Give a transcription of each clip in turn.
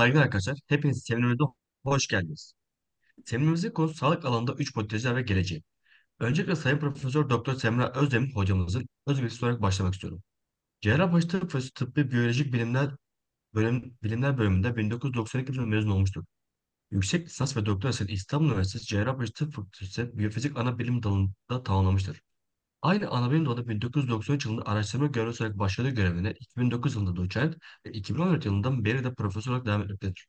Saygılar arkadaşlar. Hepiniz seminerimize hoş geldiniz. Seminerimizin konusu sağlık alanında 3 potansiyel ve geleceği. Öncelikle Sayın Profesör Doktor Semra Özdemir hocamızın öz bilgisi olarak başlamak istiyorum. Cerrahpaşa Tıp Fakültesi Tıbbi Biyolojik Bilimler, Bölüm, Bilimler Bölümünde 1992 yılında mezun olmuştur. Yüksek lisans ve doktorasını İstanbul Üniversitesi Cerrahpaşa Tıp Fakültesi Biyofizik Ana Bilim Dalı'nda tamamlamıştır. Aynı Anabilim bilim dalı 1993 yılında araştırma görevlisi olarak başladığı görevine 2009 yılında doçent ve 2014 yılından beri de profesör olarak devam etmektedir.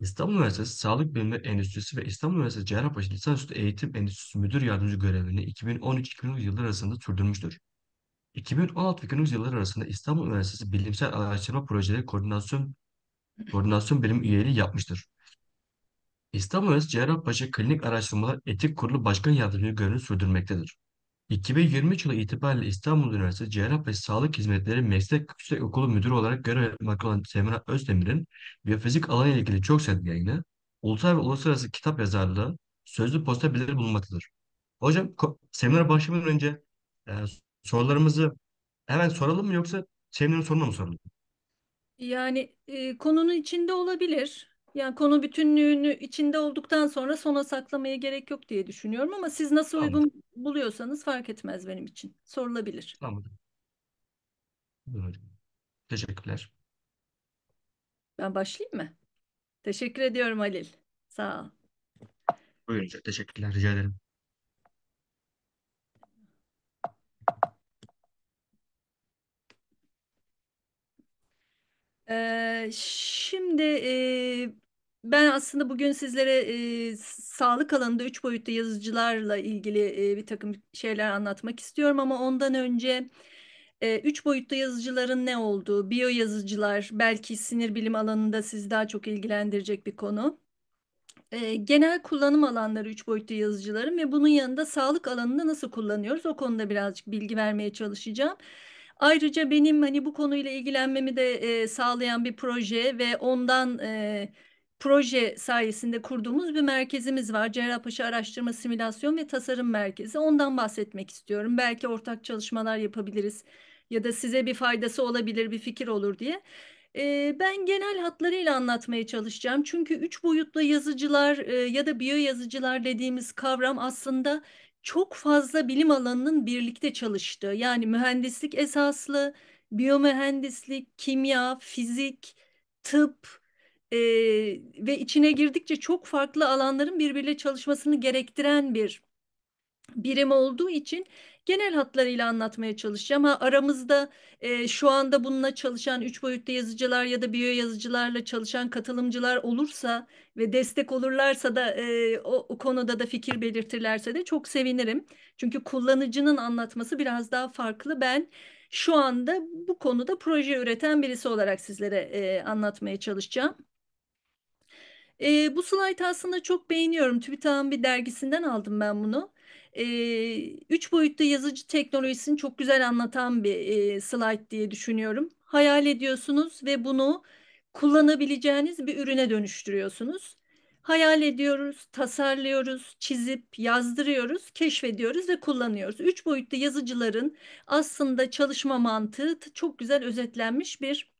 İstanbul Üniversitesi Sağlık Bilimleri Endüstrisi ve İstanbul Üniversitesi Cerrahpaşa Lisansüstü Eğitim Endüstrisi Müdür Yardımcı görevini 2013-2019 yılları arasında sürdürmüştür. 2016-2019 yılları arasında İstanbul Üniversitesi Bilimsel Araştırma Projeleri Koordinasyon Koordinasyon Birim üyeliği yapmıştır. İstanbul Üniversitesi Cerrahpaşa Klinik Araştırmalar Etik Kurulu Başkan Yardımcı görevini sürdürmektedir. 2023 yılı itibariyle İstanbul Üniversitesi Cerrah ve Sağlık Hizmetleri Meslek Yüksek Okulu Müdürü olarak görev yapmakta olan Semra Özdemir'in biyofizik alanı ile ilgili çok sayıda yayını, ulusal ve uluslararası kitap yazarlığı, sözlü posta bildiri bulunmaktadır. Hocam seminera başlamadan önce e, sorularımızı hemen soralım mı yoksa seminerin sonuna mı soralım? Yani e, konunun içinde olabilir. Yani konu bütünlüğünü içinde olduktan sonra sona saklamaya gerek yok diye düşünüyorum ama siz nasıl Anladım. uygun buluyorsanız fark etmez benim için. Sorulabilir. Anladım. Teşekkürler. Ben başlayayım mı? Teşekkür ediyorum Halil. Sağ ol. Buyurun Teşekkürler. Rica ederim. Ee, şimdi e, ben aslında bugün sizlere e, sağlık alanında üç boyutlu yazıcılarla ilgili e, bir takım şeyler anlatmak istiyorum ama ondan önce e, üç boyutlu yazıcıların ne olduğu, biyo yazıcılar belki sinir bilim alanında sizi daha çok ilgilendirecek bir konu. E, genel kullanım alanları üç boyutlu yazıcıların ve bunun yanında sağlık alanında nasıl kullanıyoruz o konuda birazcık bilgi vermeye çalışacağım. Ayrıca benim hani bu konuyla ilgilenmemi de e, sağlayan bir proje ve ondan e, proje sayesinde kurduğumuz bir merkezimiz var. Cerrahpaşa Araştırma Simülasyon ve Tasarım Merkezi. Ondan bahsetmek istiyorum. Belki ortak çalışmalar yapabiliriz ya da size bir faydası olabilir, bir fikir olur diye. ben genel hatlarıyla anlatmaya çalışacağım. Çünkü üç boyutlu yazıcılar ya da biyo yazıcılar dediğimiz kavram aslında çok fazla bilim alanının birlikte çalıştığı. Yani mühendislik esaslı, biyomühendislik, kimya, fizik, tıp, e, ve içine girdikçe çok farklı alanların birbiriyle çalışmasını gerektiren bir birim olduğu için genel hatlarıyla anlatmaya çalışacağım. Ha, aramızda e, şu anda bununla çalışan üç boyutlu yazıcılar ya da biyo yazıcılarla çalışan katılımcılar olursa ve destek olurlarsa da e, o, o konuda da fikir belirtirlerse de çok sevinirim. Çünkü kullanıcının anlatması biraz daha farklı. Ben şu anda bu konuda proje üreten birisi olarak sizlere e, anlatmaya çalışacağım. Ee, bu slide aslında çok beğeniyorum. TÜBİTAK'ın bir dergisinden aldım ben bunu. Ee, üç boyutlu yazıcı teknolojisini çok güzel anlatan bir e, slide diye düşünüyorum. Hayal ediyorsunuz ve bunu kullanabileceğiniz bir ürüne dönüştürüyorsunuz. Hayal ediyoruz, tasarlıyoruz, çizip, yazdırıyoruz, keşfediyoruz ve kullanıyoruz. Üç boyutlu yazıcıların aslında çalışma mantığı çok güzel özetlenmiş bir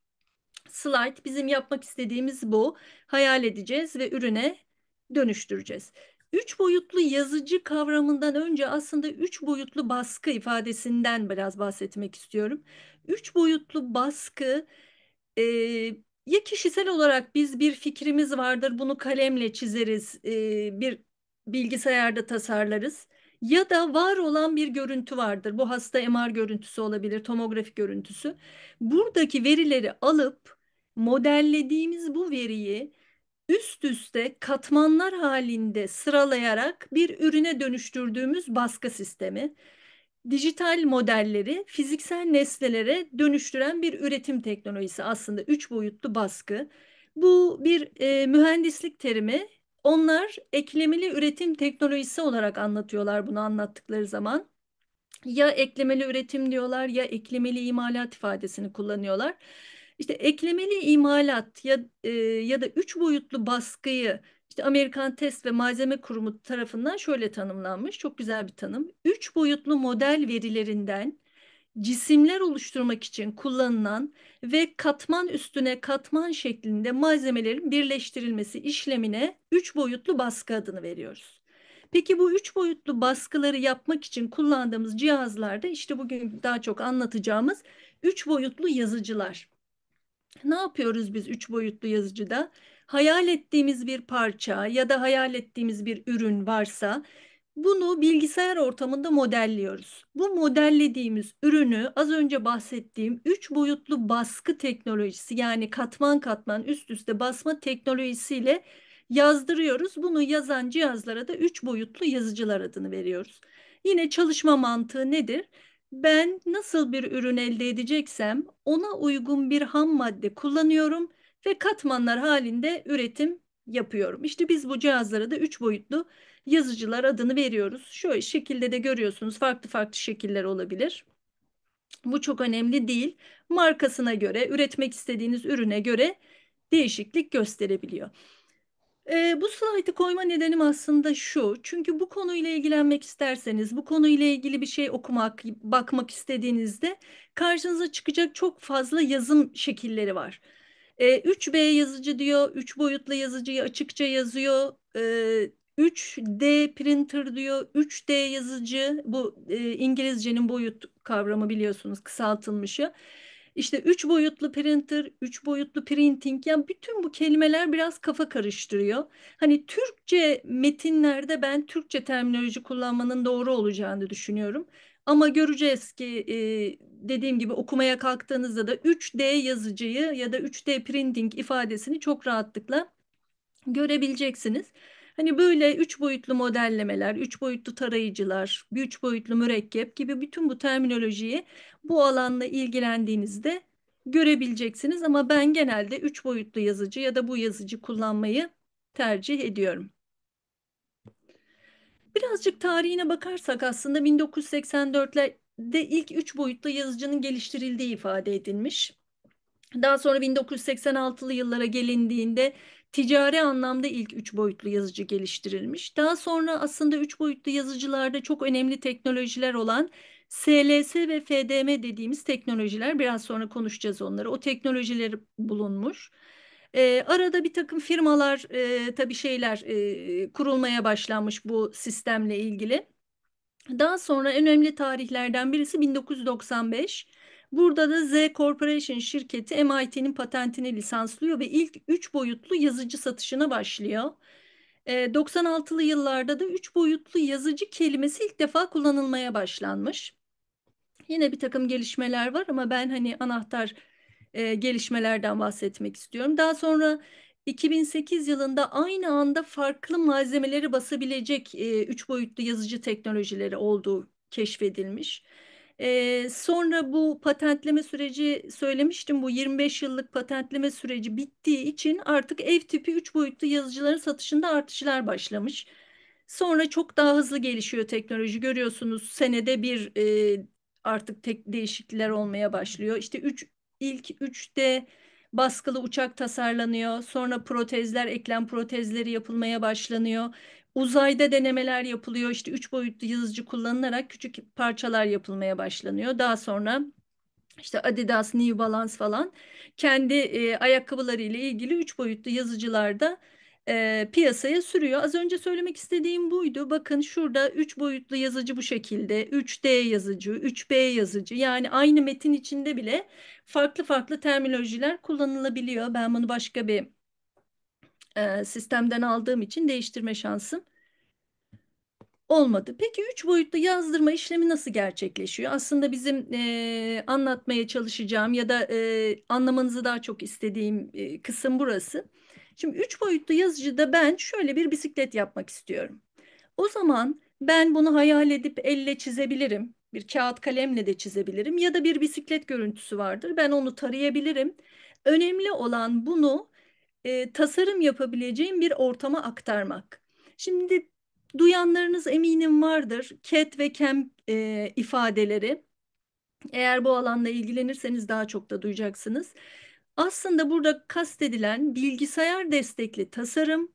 Slide bizim yapmak istediğimiz bu. Hayal edeceğiz ve ürüne dönüştüreceğiz. Üç boyutlu yazıcı kavramından önce aslında üç boyutlu baskı ifadesinden biraz bahsetmek istiyorum. Üç boyutlu baskı e, ya kişisel olarak biz bir fikrimiz vardır bunu kalemle çizeriz e, bir bilgisayarda tasarlarız ya da var olan bir görüntü vardır. Bu hasta MR görüntüsü olabilir, tomografik görüntüsü. Buradaki verileri alıp modellediğimiz bu veriyi üst üste katmanlar halinde sıralayarak bir ürüne dönüştürdüğümüz baskı sistemi, dijital modelleri fiziksel nesnelere dönüştüren bir üretim teknolojisi aslında üç boyutlu baskı. Bu bir e, mühendislik terimi. Onlar eklemeli üretim teknolojisi olarak anlatıyorlar bunu anlattıkları zaman. Ya eklemeli üretim diyorlar ya eklemeli imalat ifadesini kullanıyorlar. İşte eklemeli imalat ya e, ya da üç boyutlu baskıyı işte Amerikan Test ve Malzeme Kurumu tarafından şöyle tanımlanmış. Çok güzel bir tanım. Üç boyutlu model verilerinden cisimler oluşturmak için kullanılan ve katman üstüne katman şeklinde malzemelerin birleştirilmesi işlemine üç boyutlu baskı adını veriyoruz. Peki bu üç boyutlu baskıları yapmak için kullandığımız cihazlarda işte bugün daha çok anlatacağımız üç boyutlu yazıcılar. Ne yapıyoruz biz üç boyutlu yazıcıda? Hayal ettiğimiz bir parça ya da hayal ettiğimiz bir ürün varsa bunu bilgisayar ortamında modelliyoruz. Bu modellediğimiz ürünü az önce bahsettiğim üç boyutlu baskı teknolojisi yani katman katman üst üste basma teknolojisiyle yazdırıyoruz. Bunu yazan cihazlara da üç boyutlu yazıcılar adını veriyoruz. Yine çalışma mantığı nedir? Ben nasıl bir ürün elde edeceksem ona uygun bir ham madde kullanıyorum ve katmanlar halinde üretim yapıyorum. İşte biz bu cihazlara da üç boyutlu yazıcılar adını veriyoruz. Şöyle şekilde de görüyorsunuz farklı farklı şekiller olabilir. Bu çok önemli değil. Markasına göre, üretmek istediğiniz ürüne göre değişiklik gösterebiliyor. Ee, bu slaytı koyma nedenim aslında şu. Çünkü bu konuyla ilgilenmek isterseniz, bu konuyla ilgili bir şey okumak, bakmak istediğinizde karşınıza çıkacak çok fazla yazım şekilleri var. Ee, 3B yazıcı diyor, 3 boyutlu yazıcıyı açıkça yazıyor. Ee, 3D printer diyor, 3D yazıcı. Bu e, İngilizcenin boyut kavramı biliyorsunuz, kısaltılmışı. İşte üç boyutlu printer, üç boyutlu printing yani bütün bu kelimeler biraz kafa karıştırıyor. Hani Türkçe metinlerde ben Türkçe terminoloji kullanmanın doğru olacağını düşünüyorum. Ama göreceğiz ki e, dediğim gibi okumaya kalktığınızda da 3D yazıcıyı ya da 3D printing ifadesini çok rahatlıkla görebileceksiniz. Hani böyle üç boyutlu modellemeler, üç boyutlu tarayıcılar, üç boyutlu mürekkep gibi bütün bu terminolojiyi bu alanla ilgilendiğinizde görebileceksiniz. Ama ben genelde üç boyutlu yazıcı ya da bu yazıcı kullanmayı tercih ediyorum. Birazcık tarihine bakarsak aslında 1984'lerde ilk üç boyutlu yazıcının geliştirildiği ifade edilmiş. Daha sonra 1986'lı yıllara gelindiğinde ticari anlamda ilk üç boyutlu yazıcı geliştirilmiş. Daha sonra aslında üç boyutlu yazıcılarda çok önemli teknolojiler olan SLS ve FDM dediğimiz teknolojiler biraz sonra konuşacağız onları. O teknolojiler bulunmuş. E, arada bir takım firmalar e, tabii şeyler e, kurulmaya başlanmış bu sistemle ilgili. Daha sonra en önemli tarihlerden birisi 1995. Burada da Z Corporation şirketi MIT'nin patentini lisanslıyor ve ilk 3 boyutlu yazıcı satışına başlıyor. 96'lı ee, yıllarda da 3 boyutlu yazıcı kelimesi ilk defa kullanılmaya başlanmış. Yine bir takım gelişmeler var ama ben hani anahtar e, gelişmelerden bahsetmek istiyorum. Daha sonra 2008 yılında aynı anda farklı malzemeleri basabilecek e, üç boyutlu yazıcı teknolojileri olduğu keşfedilmiş. E, sonra bu patentleme süreci söylemiştim bu 25 yıllık patentleme süreci bittiği için artık ev tipi 3 boyutlu yazıcıların satışında artışlar başlamış. Sonra çok daha hızlı gelişiyor teknoloji görüyorsunuz senede bir e, artık tek değişiklikler olmaya başlıyor. İşte üç ilk 3'te baskılı uçak tasarlanıyor. Sonra protezler, eklem protezleri yapılmaya başlanıyor. Uzayda denemeler yapılıyor. İşte üç boyutlu yazıcı kullanılarak küçük parçalar yapılmaya başlanıyor. Daha sonra işte Adidas, New Balance falan kendi e, ayakkabıları ilgili üç boyutlu yazıcılarda e, piyasaya sürüyor. Az önce söylemek istediğim buydu. Bakın şurada üç boyutlu yazıcı bu şekilde. 3D yazıcı, 3B yazıcı. Yani aynı metin içinde bile farklı farklı terminolojiler kullanılabiliyor. Ben bunu başka bir e, sistemden aldığım için değiştirme şansım olmadı. Peki üç boyutlu yazdırma işlemi nasıl gerçekleşiyor? Aslında bizim e, anlatmaya çalışacağım ya da e, anlamanızı daha çok istediğim e, kısım burası. Şimdi üç boyutlu yazıcıda ben şöyle bir bisiklet yapmak istiyorum. O zaman ben bunu hayal edip elle çizebilirim. Bir kağıt kalemle de çizebilirim ya da bir bisiklet görüntüsü vardır. Ben onu tarayabilirim. Önemli olan bunu e, tasarım yapabileceğim bir ortama aktarmak. Şimdi duyanlarınız eminim vardır. CAT ve CAM e, ifadeleri. Eğer bu alanla ilgilenirseniz daha çok da duyacaksınız. Aslında burada kastedilen bilgisayar destekli tasarım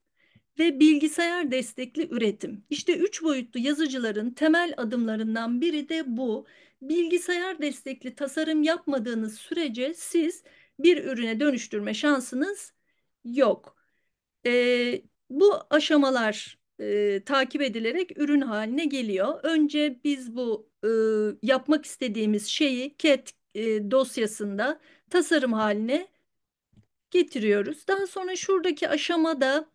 ve bilgisayar destekli üretim. İşte üç boyutlu yazıcıların temel adımlarından biri de bu. Bilgisayar destekli tasarım yapmadığınız sürece siz bir ürüne dönüştürme şansınız yok. E, bu aşamalar e, takip edilerek ürün haline geliyor. Önce biz bu e, yapmak istediğimiz şeyi CAD e, dosyasında tasarım haline getiriyoruz. Daha sonra şuradaki aşamada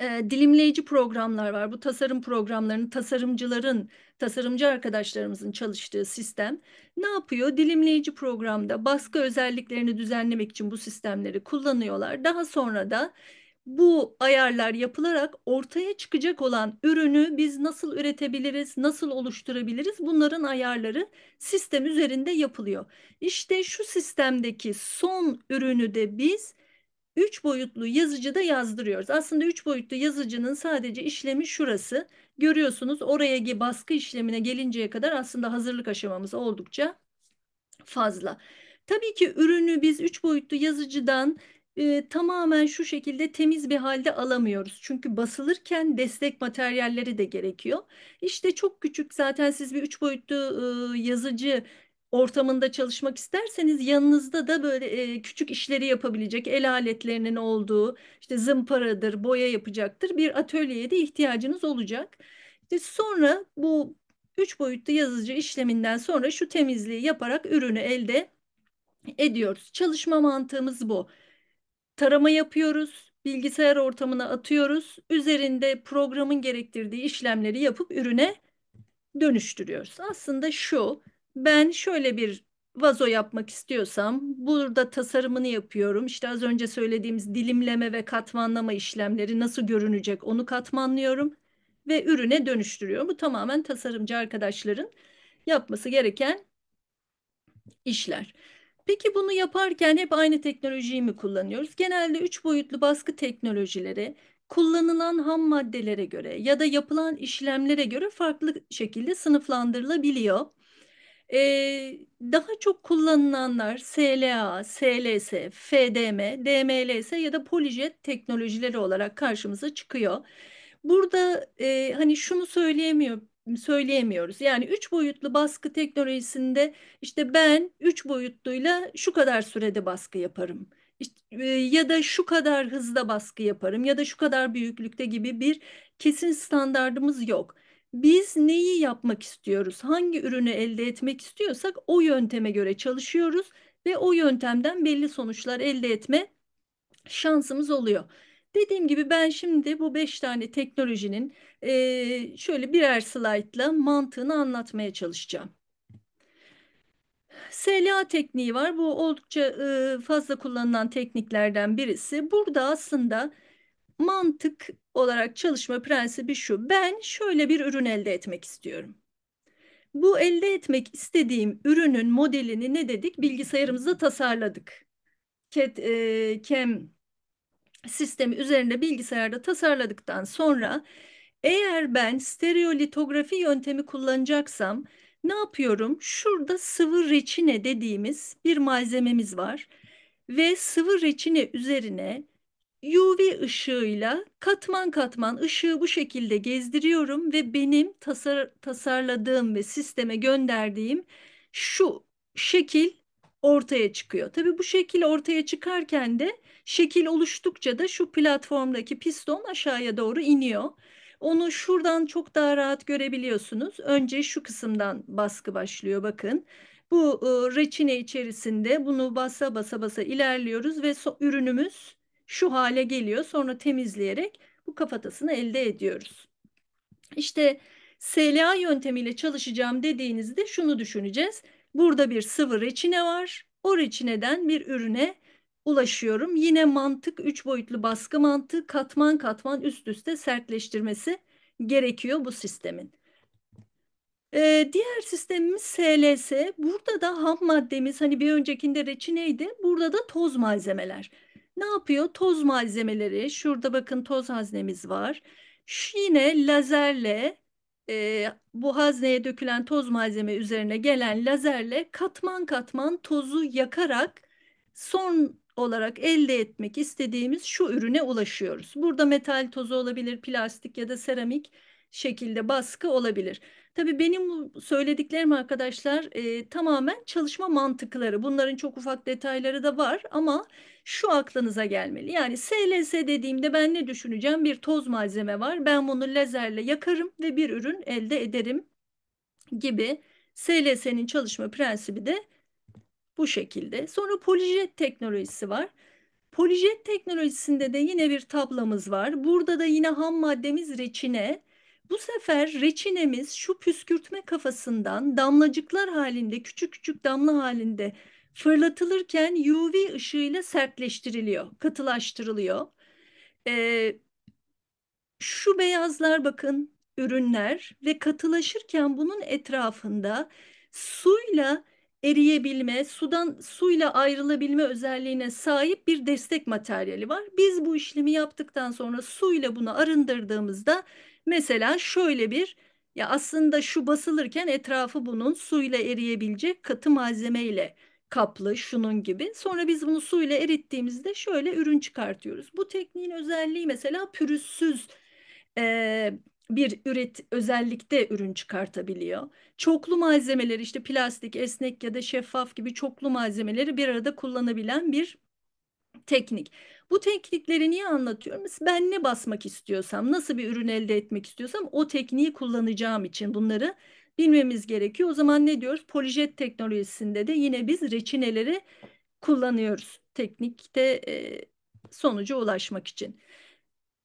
e, dilimleyici programlar var. Bu tasarım programlarının, tasarımcıların, tasarımcı arkadaşlarımızın çalıştığı sistem ne yapıyor? Dilimleyici programda baskı özelliklerini düzenlemek için bu sistemleri kullanıyorlar. Daha sonra da bu ayarlar yapılarak ortaya çıkacak olan ürünü biz nasıl üretebiliriz, nasıl oluşturabiliriz bunların ayarları sistem üzerinde yapılıyor. İşte şu sistemdeki son ürünü de biz 3 boyutlu yazıcıda yazdırıyoruz. Aslında 3 boyutlu yazıcının sadece işlemi şurası. Görüyorsunuz oraya baskı işlemine gelinceye kadar aslında hazırlık aşamamız oldukça fazla. Tabii ki ürünü biz 3 boyutlu yazıcıdan e, tamamen şu şekilde temiz bir halde alamıyoruz. Çünkü basılırken destek materyalleri de gerekiyor. İşte çok küçük zaten siz bir üç boyutlu e, yazıcı ortamında çalışmak isterseniz yanınızda da böyle e, küçük işleri yapabilecek el aletlerinin olduğu işte zımparadır, boya yapacaktır bir atölyeye de ihtiyacınız olacak. İşte sonra bu üç boyutlu yazıcı işleminden sonra şu temizliği yaparak ürünü elde ediyoruz. Çalışma mantığımız bu. Tarama yapıyoruz, bilgisayar ortamına atıyoruz. Üzerinde programın gerektirdiği işlemleri yapıp ürüne dönüştürüyoruz. Aslında şu ben şöyle bir vazo yapmak istiyorsam burada tasarımını yapıyorum. İşte az önce söylediğimiz dilimleme ve katmanlama işlemleri nasıl görünecek onu katmanlıyorum ve ürüne dönüştürüyorum. Bu tamamen tasarımcı arkadaşların yapması gereken işler. Peki bunu yaparken hep aynı teknolojiyi mi kullanıyoruz? Genelde üç boyutlu baskı teknolojileri kullanılan ham maddelere göre ya da yapılan işlemlere göre farklı şekilde sınıflandırılabiliyor. E, daha çok kullanılanlar SLA, SLS, FDM, DMLS ya da polijet teknolojileri olarak karşımıza çıkıyor. Burada e, hani şunu söyleyemiyor söyleyemiyoruz. Yani üç boyutlu baskı teknolojisinde işte ben üç boyutluyla şu kadar sürede baskı yaparım. İşte, ya da şu kadar hızda baskı yaparım ya da şu kadar büyüklükte gibi bir kesin standardımız yok biz neyi yapmak istiyoruz, hangi ürünü elde etmek istiyorsak o yönteme göre çalışıyoruz ve o yöntemden belli sonuçlar elde etme şansımız oluyor. Dediğim gibi ben şimdi bu beş tane teknolojinin e, şöyle birer slaytla mantığını anlatmaya çalışacağım. SLA tekniği var. Bu oldukça e, fazla kullanılan tekniklerden birisi. Burada aslında mantık olarak çalışma prensibi şu. Ben şöyle bir ürün elde etmek istiyorum. Bu elde etmek istediğim ürünün modelini ne dedik? Bilgisayarımızda tasarladık. CAD, e, CAM sistemi üzerinde bilgisayarda tasarladıktan sonra eğer ben stereolitografi yöntemi kullanacaksam ne yapıyorum? Şurada sıvı reçine dediğimiz bir malzememiz var ve sıvı reçine üzerine UV ışığıyla katman katman ışığı bu şekilde gezdiriyorum ve benim tasar tasarladığım ve sisteme gönderdiğim şu şekil ortaya çıkıyor. Tabi bu şekil ortaya çıkarken de şekil oluştukça da şu platformdaki piston aşağıya doğru iniyor. Onu şuradan çok daha rahat görebiliyorsunuz. Önce şu kısımdan baskı başlıyor bakın. Bu e, reçine içerisinde bunu basa basa basa ilerliyoruz ve so ürünümüz şu hale geliyor. Sonra temizleyerek bu kafatasını elde ediyoruz. İşte SLA yöntemiyle çalışacağım dediğinizde şunu düşüneceğiz. Burada bir sıvı reçine var. O reçineden bir ürüne ulaşıyorum. Yine mantık, üç boyutlu baskı mantığı katman katman üst üste sertleştirmesi gerekiyor bu sistemin. Ee, diğer sistemimiz SLS. Burada da ham maddemiz hani bir öncekinde reçineydi. Burada da toz malzemeler. Ne yapıyor? Toz malzemeleri. Şurada bakın toz haznemiz var. Şu yine lazerle e, bu hazneye dökülen toz malzeme üzerine gelen lazerle katman katman tozu yakarak son olarak elde etmek istediğimiz şu ürüne ulaşıyoruz. Burada metal tozu olabilir, plastik ya da seramik şekilde baskı olabilir. Tabii benim söylediklerim arkadaşlar e, tamamen çalışma mantıkları. Bunların çok ufak detayları da var ama şu aklınıza gelmeli. Yani SLS dediğimde ben ne düşüneceğim? Bir toz malzeme var. Ben bunu lazerle yakarım ve bir ürün elde ederim gibi SLS'nin çalışma prensibi de bu şekilde. Sonra polijet teknolojisi var. Polijet teknolojisinde de yine bir tablamız var. Burada da yine ham maddemiz reçine. Bu sefer reçinemiz şu püskürtme kafasından damlacıklar halinde küçük küçük damla halinde fırlatılırken UV ışığıyla sertleştiriliyor, katılaştırılıyor. Ee, şu beyazlar bakın ürünler ve katılaşırken bunun etrafında suyla eriyebilme, sudan suyla ayrılabilme özelliğine sahip bir destek materyali var. Biz bu işlemi yaptıktan sonra suyla bunu arındırdığımızda Mesela şöyle bir ya aslında şu basılırken etrafı bunun suyla eriyebilecek katı malzemeyle kaplı şunun gibi. Sonra biz bunu suyla erittiğimizde şöyle ürün çıkartıyoruz. Bu tekniğin özelliği mesela pürüzsüz e, bir üret özellikte ürün çıkartabiliyor. Çoklu malzemeleri işte plastik, esnek ya da şeffaf gibi çoklu malzemeleri bir arada kullanabilen bir teknik. Bu teknikleri niye anlatıyorum? Ben ne basmak istiyorsam, nasıl bir ürün elde etmek istiyorsam o tekniği kullanacağım için bunları bilmemiz gerekiyor. O zaman ne diyoruz? Polijet teknolojisinde de yine biz reçineleri kullanıyoruz teknikte e, sonuca ulaşmak için.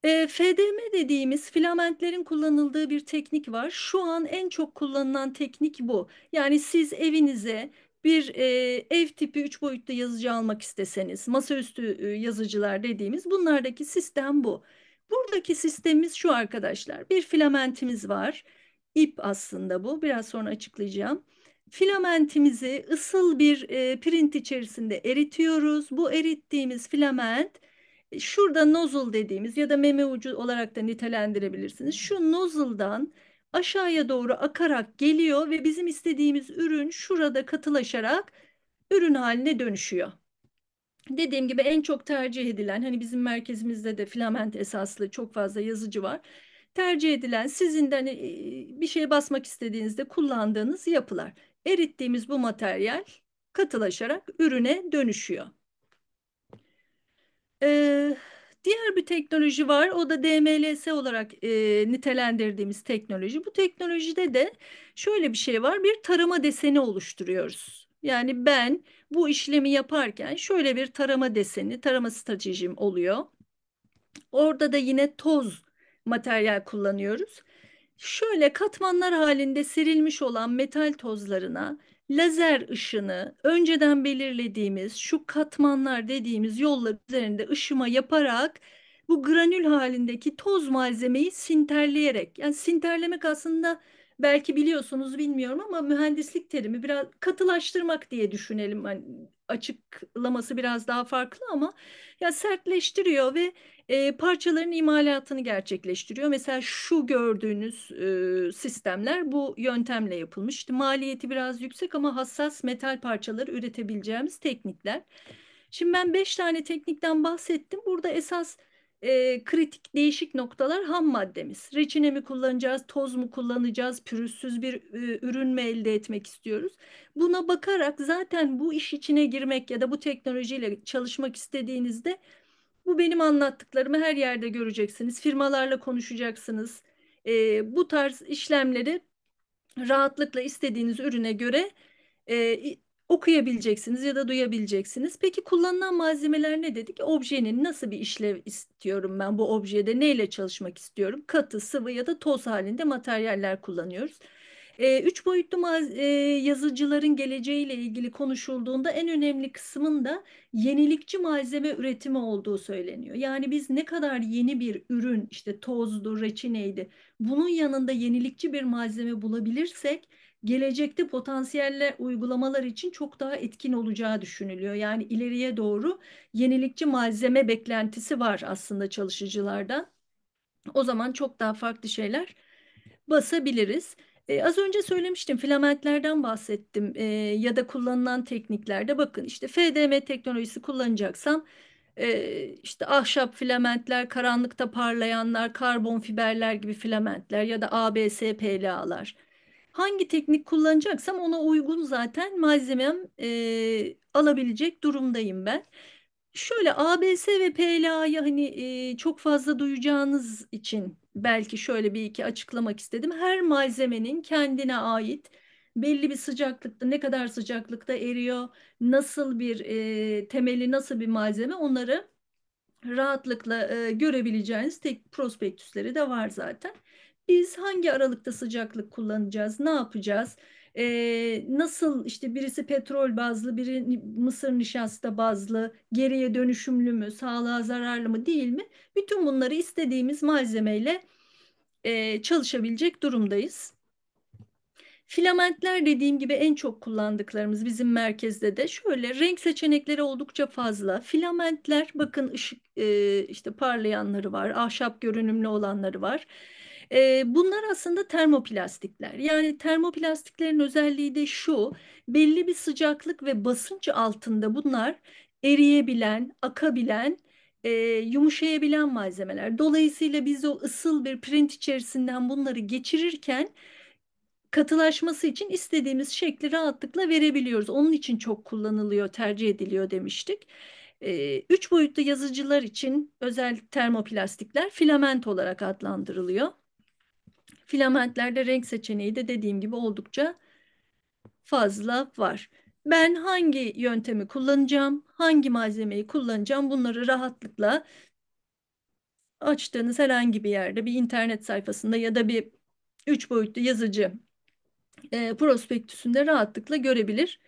E, FDM dediğimiz filamentlerin kullanıldığı bir teknik var. Şu an en çok kullanılan teknik bu. Yani siz evinize bir e, ev tipi üç boyutlu yazıcı almak isteseniz, masaüstü e, yazıcılar dediğimiz bunlardaki sistem bu. Buradaki sistemimiz şu arkadaşlar. Bir filamentimiz var. ip aslında bu. Biraz sonra açıklayacağım. Filamentimizi ısıl bir e, print içerisinde eritiyoruz. Bu erittiğimiz filament şurada nozzle dediğimiz ya da meme ucu olarak da nitelendirebilirsiniz. Şu nozzle'dan aşağıya doğru akarak geliyor ve bizim istediğimiz ürün şurada katılaşarak ürün haline dönüşüyor. Dediğim gibi en çok tercih edilen hani bizim merkezimizde de filament esaslı çok fazla yazıcı var. Tercih edilen sizin de hani bir şey basmak istediğinizde kullandığınız yapılar. Erittiğimiz bu materyal katılaşarak ürüne dönüşüyor. Ee, Diğer bir teknoloji var o da DMLS olarak e, nitelendirdiğimiz teknoloji. Bu teknolojide de şöyle bir şey var bir tarama deseni oluşturuyoruz. Yani ben bu işlemi yaparken şöyle bir tarama deseni, tarama stratejim oluyor. Orada da yine toz materyal kullanıyoruz. Şöyle katmanlar halinde serilmiş olan metal tozlarına lazer ışını önceden belirlediğimiz şu katmanlar dediğimiz yollar üzerinde ışıma yaparak bu granül halindeki toz malzemeyi sinterleyerek yani sinterlemek aslında belki biliyorsunuz bilmiyorum ama mühendislik terimi biraz katılaştırmak diye düşünelim. Hani açıklaması biraz daha farklı ama ya sertleştiriyor ve e, parçaların imalatını gerçekleştiriyor. Mesela şu gördüğünüz e, sistemler bu yöntemle yapılmış. İşte maliyeti biraz yüksek ama hassas metal parçaları üretebileceğimiz teknikler. Şimdi ben beş tane teknikten bahsettim. Burada esas e, kritik değişik noktalar ham maddemiz. Reçine mi kullanacağız, toz mu kullanacağız, pürüzsüz bir e, ürün mü elde etmek istiyoruz? Buna bakarak zaten bu iş içine girmek ya da bu teknolojiyle çalışmak istediğinizde bu benim anlattıklarımı her yerde göreceksiniz. Firmalarla konuşacaksınız. E, bu tarz işlemleri rahatlıkla istediğiniz ürüne göre e, okuyabileceksiniz ya da duyabileceksiniz. Peki kullanılan malzemeler ne dedik? Objenin nasıl bir işlev istiyorum ben bu objede neyle çalışmak istiyorum? Katı, sıvı ya da toz halinde materyaller kullanıyoruz. E, üç boyutlu e, yazıcıların geleceğiyle ilgili konuşulduğunda en önemli kısmın da yenilikçi malzeme üretimi olduğu söyleniyor. Yani biz ne kadar yeni bir ürün işte tozdu, reçineydi bunun yanında yenilikçi bir malzeme bulabilirsek gelecekte potansiyelle uygulamalar için çok daha etkin olacağı düşünülüyor. Yani ileriye doğru yenilikçi malzeme beklentisi var aslında çalışıcılardan. O zaman çok daha farklı şeyler basabiliriz. E, az önce söylemiştim filamentlerden bahsettim e, ya da kullanılan tekniklerde bakın işte FDM teknolojisi kullanacaksam e, işte ahşap filamentler, karanlıkta parlayanlar, karbon fiberler gibi filamentler ya da ABS PLA'lar hangi teknik kullanacaksam ona uygun zaten malzemem e, alabilecek durumdayım ben. Şöyle ABS ve PLA'yı hani e, çok fazla duyacağınız için belki şöyle bir iki açıklamak istedim. Her malzemenin kendine ait belli bir sıcaklıkta ne kadar sıcaklıkta eriyor, nasıl bir e, temeli, nasıl bir malzeme onları rahatlıkla e, görebileceğiniz tek prospektüsleri de var zaten. Biz hangi aralıkta sıcaklık kullanacağız, ne yapacağız? Ee, nasıl işte birisi petrol bazlı, biri mısır nişasta bazlı, geriye dönüşümlü mü, sağlığa zararlı mı değil mi? Bütün bunları istediğimiz malzemeyle e, çalışabilecek durumdayız. Filamentler dediğim gibi en çok kullandıklarımız bizim merkezde de şöyle renk seçenekleri oldukça fazla. Filamentler bakın ışık e, işte parlayanları var, ahşap görünümlü olanları var bunlar aslında termoplastikler. Yani termoplastiklerin özelliği de şu, belli bir sıcaklık ve basınç altında bunlar eriyebilen, akabilen, e, yumuşayabilen malzemeler. Dolayısıyla biz o ısıl bir print içerisinden bunları geçirirken katılaşması için istediğimiz şekli rahatlıkla verebiliyoruz. Onun için çok kullanılıyor, tercih ediliyor demiştik. üç boyutlu yazıcılar için özel termoplastikler filament olarak adlandırılıyor. Filamentlerde renk seçeneği de dediğim gibi oldukça fazla var. Ben hangi yöntemi kullanacağım, hangi malzemeyi kullanacağım bunları rahatlıkla açtığınız herhangi bir yerde bir internet sayfasında ya da bir üç boyutlu yazıcı e, prospektüsünde rahatlıkla görebilir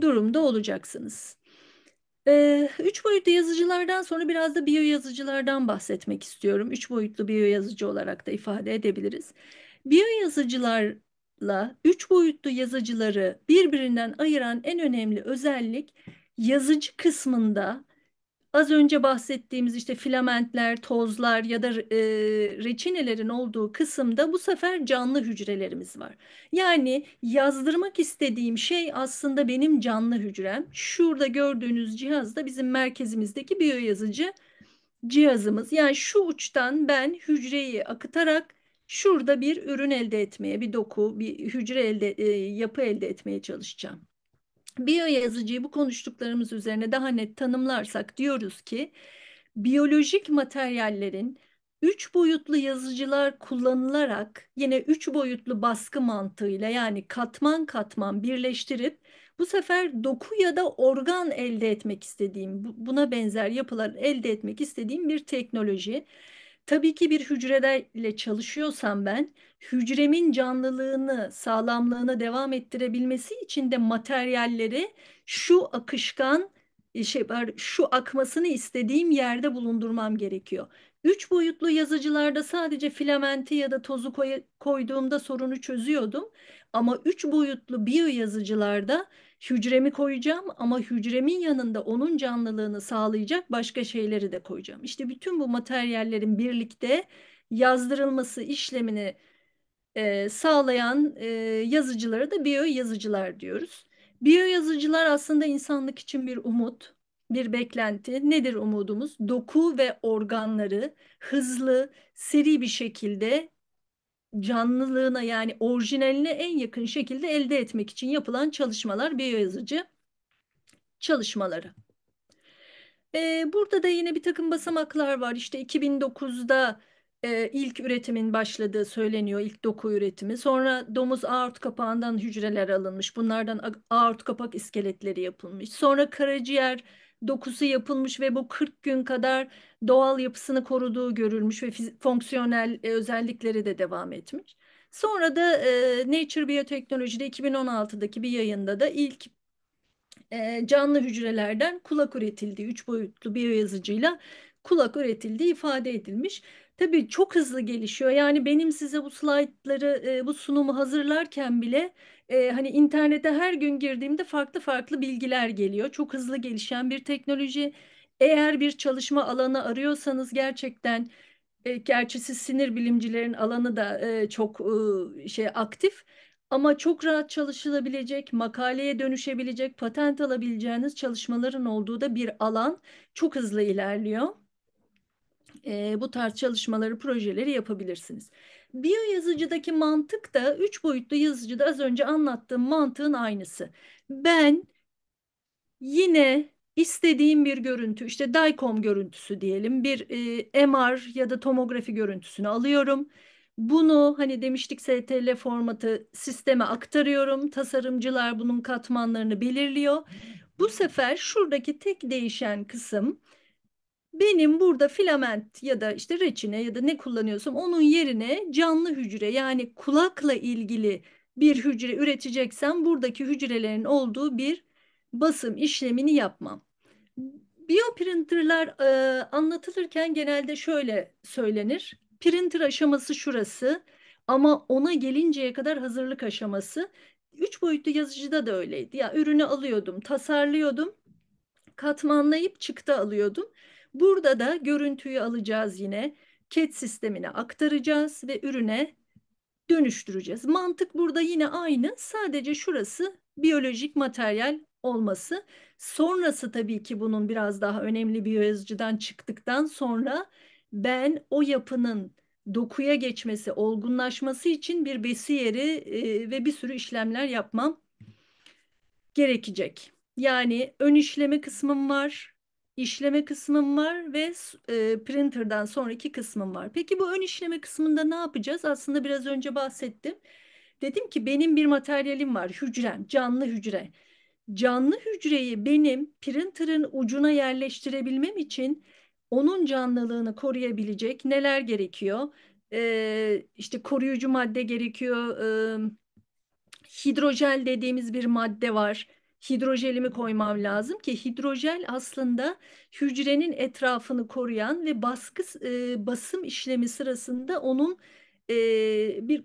durumda olacaksınız. Ee, üç boyutlu yazıcılardan sonra biraz da biyo yazıcılardan bahsetmek istiyorum. Üç boyutlu biyo yazıcı olarak da ifade edebiliriz. Biyo yazıcılarla üç boyutlu yazıcıları birbirinden ayıran en önemli özellik yazıcı kısmında Az önce bahsettiğimiz işte filamentler, tozlar ya da e, reçinelerin olduğu kısımda bu sefer canlı hücrelerimiz var. Yani yazdırmak istediğim şey aslında benim canlı hücrem. Şurada gördüğünüz cihaz da bizim merkezimizdeki biyoyazıcı cihazımız. Yani şu uçtan ben hücreyi akıtarak şurada bir ürün elde etmeye, bir doku, bir hücre elde, e, yapı elde etmeye çalışacağım. Biyo yazıcıyı bu konuştuklarımız üzerine daha net tanımlarsak diyoruz ki biyolojik materyallerin üç boyutlu yazıcılar kullanılarak yine üç boyutlu baskı mantığıyla yani katman katman birleştirip bu sefer doku ya da organ elde etmek istediğim buna benzer yapılar elde etmek istediğim bir teknoloji tabii ki bir hücrelerle çalışıyorsam ben hücremin canlılığını, sağlamlığını devam ettirebilmesi için de materyalleri şu akışkan e, şey var, şu akmasını istediğim yerde bulundurmam gerekiyor. Üç boyutlu yazıcılarda sadece filamenti ya da tozu koy, koyduğumda sorunu çözüyordum. Ama üç boyutlu biyo yazıcılarda hücremi koyacağım ama hücremin yanında onun canlılığını sağlayacak başka şeyleri de koyacağım. İşte bütün bu materyallerin birlikte yazdırılması işlemini e, sağlayan e, yazıcılara da biyo yazıcılar diyoruz. Biyo yazıcılar aslında insanlık için bir umut, bir beklenti. Nedir umudumuz? Doku ve organları hızlı, seri bir şekilde canlılığına yani orijinaline en yakın şekilde elde etmek için yapılan çalışmalar biyoyazıcı çalışmaları. Ee, burada da yine bir takım basamaklar var. İşte 2009'da e, ilk üretimin başladığı söyleniyor. ilk doku üretimi. Sonra domuz aort kapağından hücreler alınmış. Bunlardan aort kapak iskeletleri yapılmış. Sonra karaciğer dokusu yapılmış ve bu 40 gün kadar doğal yapısını koruduğu görülmüş ve fonksiyonel e, özellikleri de devam etmiş. Sonra da e, Nature Biotechnology'de 2016'daki bir yayında da ilk e, canlı hücrelerden kulak üretildiği üç boyutlu biyoyazıcıyla kulak üretildiği ifade edilmiş. Tabii çok hızlı gelişiyor. Yani benim size bu slaytları, bu sunumu hazırlarken bile e, hani internete her gün girdiğimde farklı farklı bilgiler geliyor. Çok hızlı gelişen bir teknoloji. Eğer bir çalışma alanı arıyorsanız gerçekten e, gerçi siz sinir bilimcilerin alanı da e, çok e, şey aktif ama çok rahat çalışılabilecek, makaleye dönüşebilecek, patent alabileceğiniz çalışmaların olduğu da bir alan çok hızlı ilerliyor e, bu tarz çalışmaları, projeleri yapabilirsiniz. Biyo yazıcıdaki mantık da üç boyutlu yazıcıda az önce anlattığım mantığın aynısı. Ben yine istediğim bir görüntü işte DICOM görüntüsü diyelim bir e, MR ya da tomografi görüntüsünü alıyorum. Bunu hani demiştik STL formatı sisteme aktarıyorum. Tasarımcılar bunun katmanlarını belirliyor. Bu sefer şuradaki tek değişen kısım benim burada filament ya da işte reçine ya da ne kullanıyorsam onun yerine canlı hücre yani kulakla ilgili bir hücre üreteceksem buradaki hücrelerin olduğu bir basım işlemini yapmam. Bioprinterlar e, anlatılırken genelde şöyle söylenir. Printer aşaması şurası ama ona gelinceye kadar hazırlık aşaması. Üç boyutlu yazıcıda da öyleydi. Ya ürünü alıyordum, tasarlıyordum, katmanlayıp çıktı alıyordum. Burada da görüntüyü alacağız yine. CAD sistemine aktaracağız ve ürüne dönüştüreceğiz. Mantık burada yine aynı. Sadece şurası biyolojik materyal olması. Sonrası tabii ki bunun biraz daha önemli bir yazıcıdan çıktıktan sonra ben o yapının dokuya geçmesi, olgunlaşması için bir besiyeri e, ve bir sürü işlemler yapmam gerekecek. Yani ön işleme kısmım var, İşleme kısmım var ve e, printer'dan sonraki kısmım var. Peki bu ön işleme kısmında ne yapacağız? Aslında biraz önce bahsettim. Dedim ki benim bir materyalim var, hücrem, canlı hücre. Canlı hücreyi benim printer'ın ucuna yerleştirebilmem için onun canlılığını koruyabilecek neler gerekiyor? Ee, işte koruyucu madde gerekiyor. Ee, hidrojel dediğimiz bir madde var hidrojelimi koymam lazım ki hidrojel aslında hücrenin etrafını koruyan ve baskı e, basım işlemi sırasında onun e, bir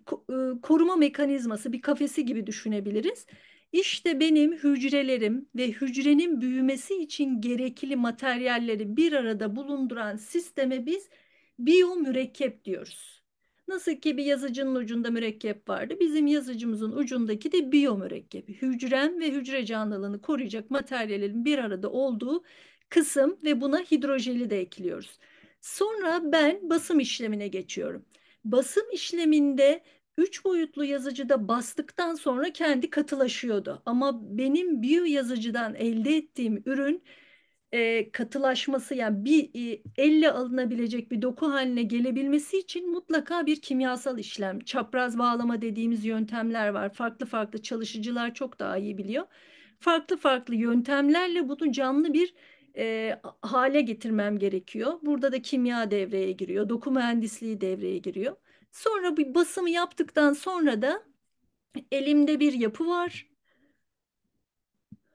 e, koruma mekanizması, bir kafesi gibi düşünebiliriz. İşte benim hücrelerim ve hücrenin büyümesi için gerekli materyalleri bir arada bulunduran sisteme biz biyomürekkep diyoruz. Nasıl ki bir yazıcının ucunda mürekkep vardı, bizim yazıcımızın ucundaki de biyomürekkebi. hücrem ve hücre canlılığını koruyacak materyallerin bir arada olduğu kısım ve buna hidrojeli de ekliyoruz. Sonra ben basım işlemine geçiyorum. Basım işleminde 3 boyutlu yazıcıda bastıktan sonra kendi katılaşıyordu. Ama benim biyo yazıcıdan elde ettiğim ürün e, katılaşması yani bir e, elle alınabilecek bir doku haline gelebilmesi için mutlaka bir kimyasal işlem, çapraz bağlama dediğimiz yöntemler var. Farklı farklı çalışıcılar çok daha iyi biliyor. Farklı farklı yöntemlerle bunu canlı bir e, hale getirmem gerekiyor. Burada da kimya devreye giriyor, doku mühendisliği devreye giriyor. Sonra bir basımı yaptıktan sonra da elimde bir yapı var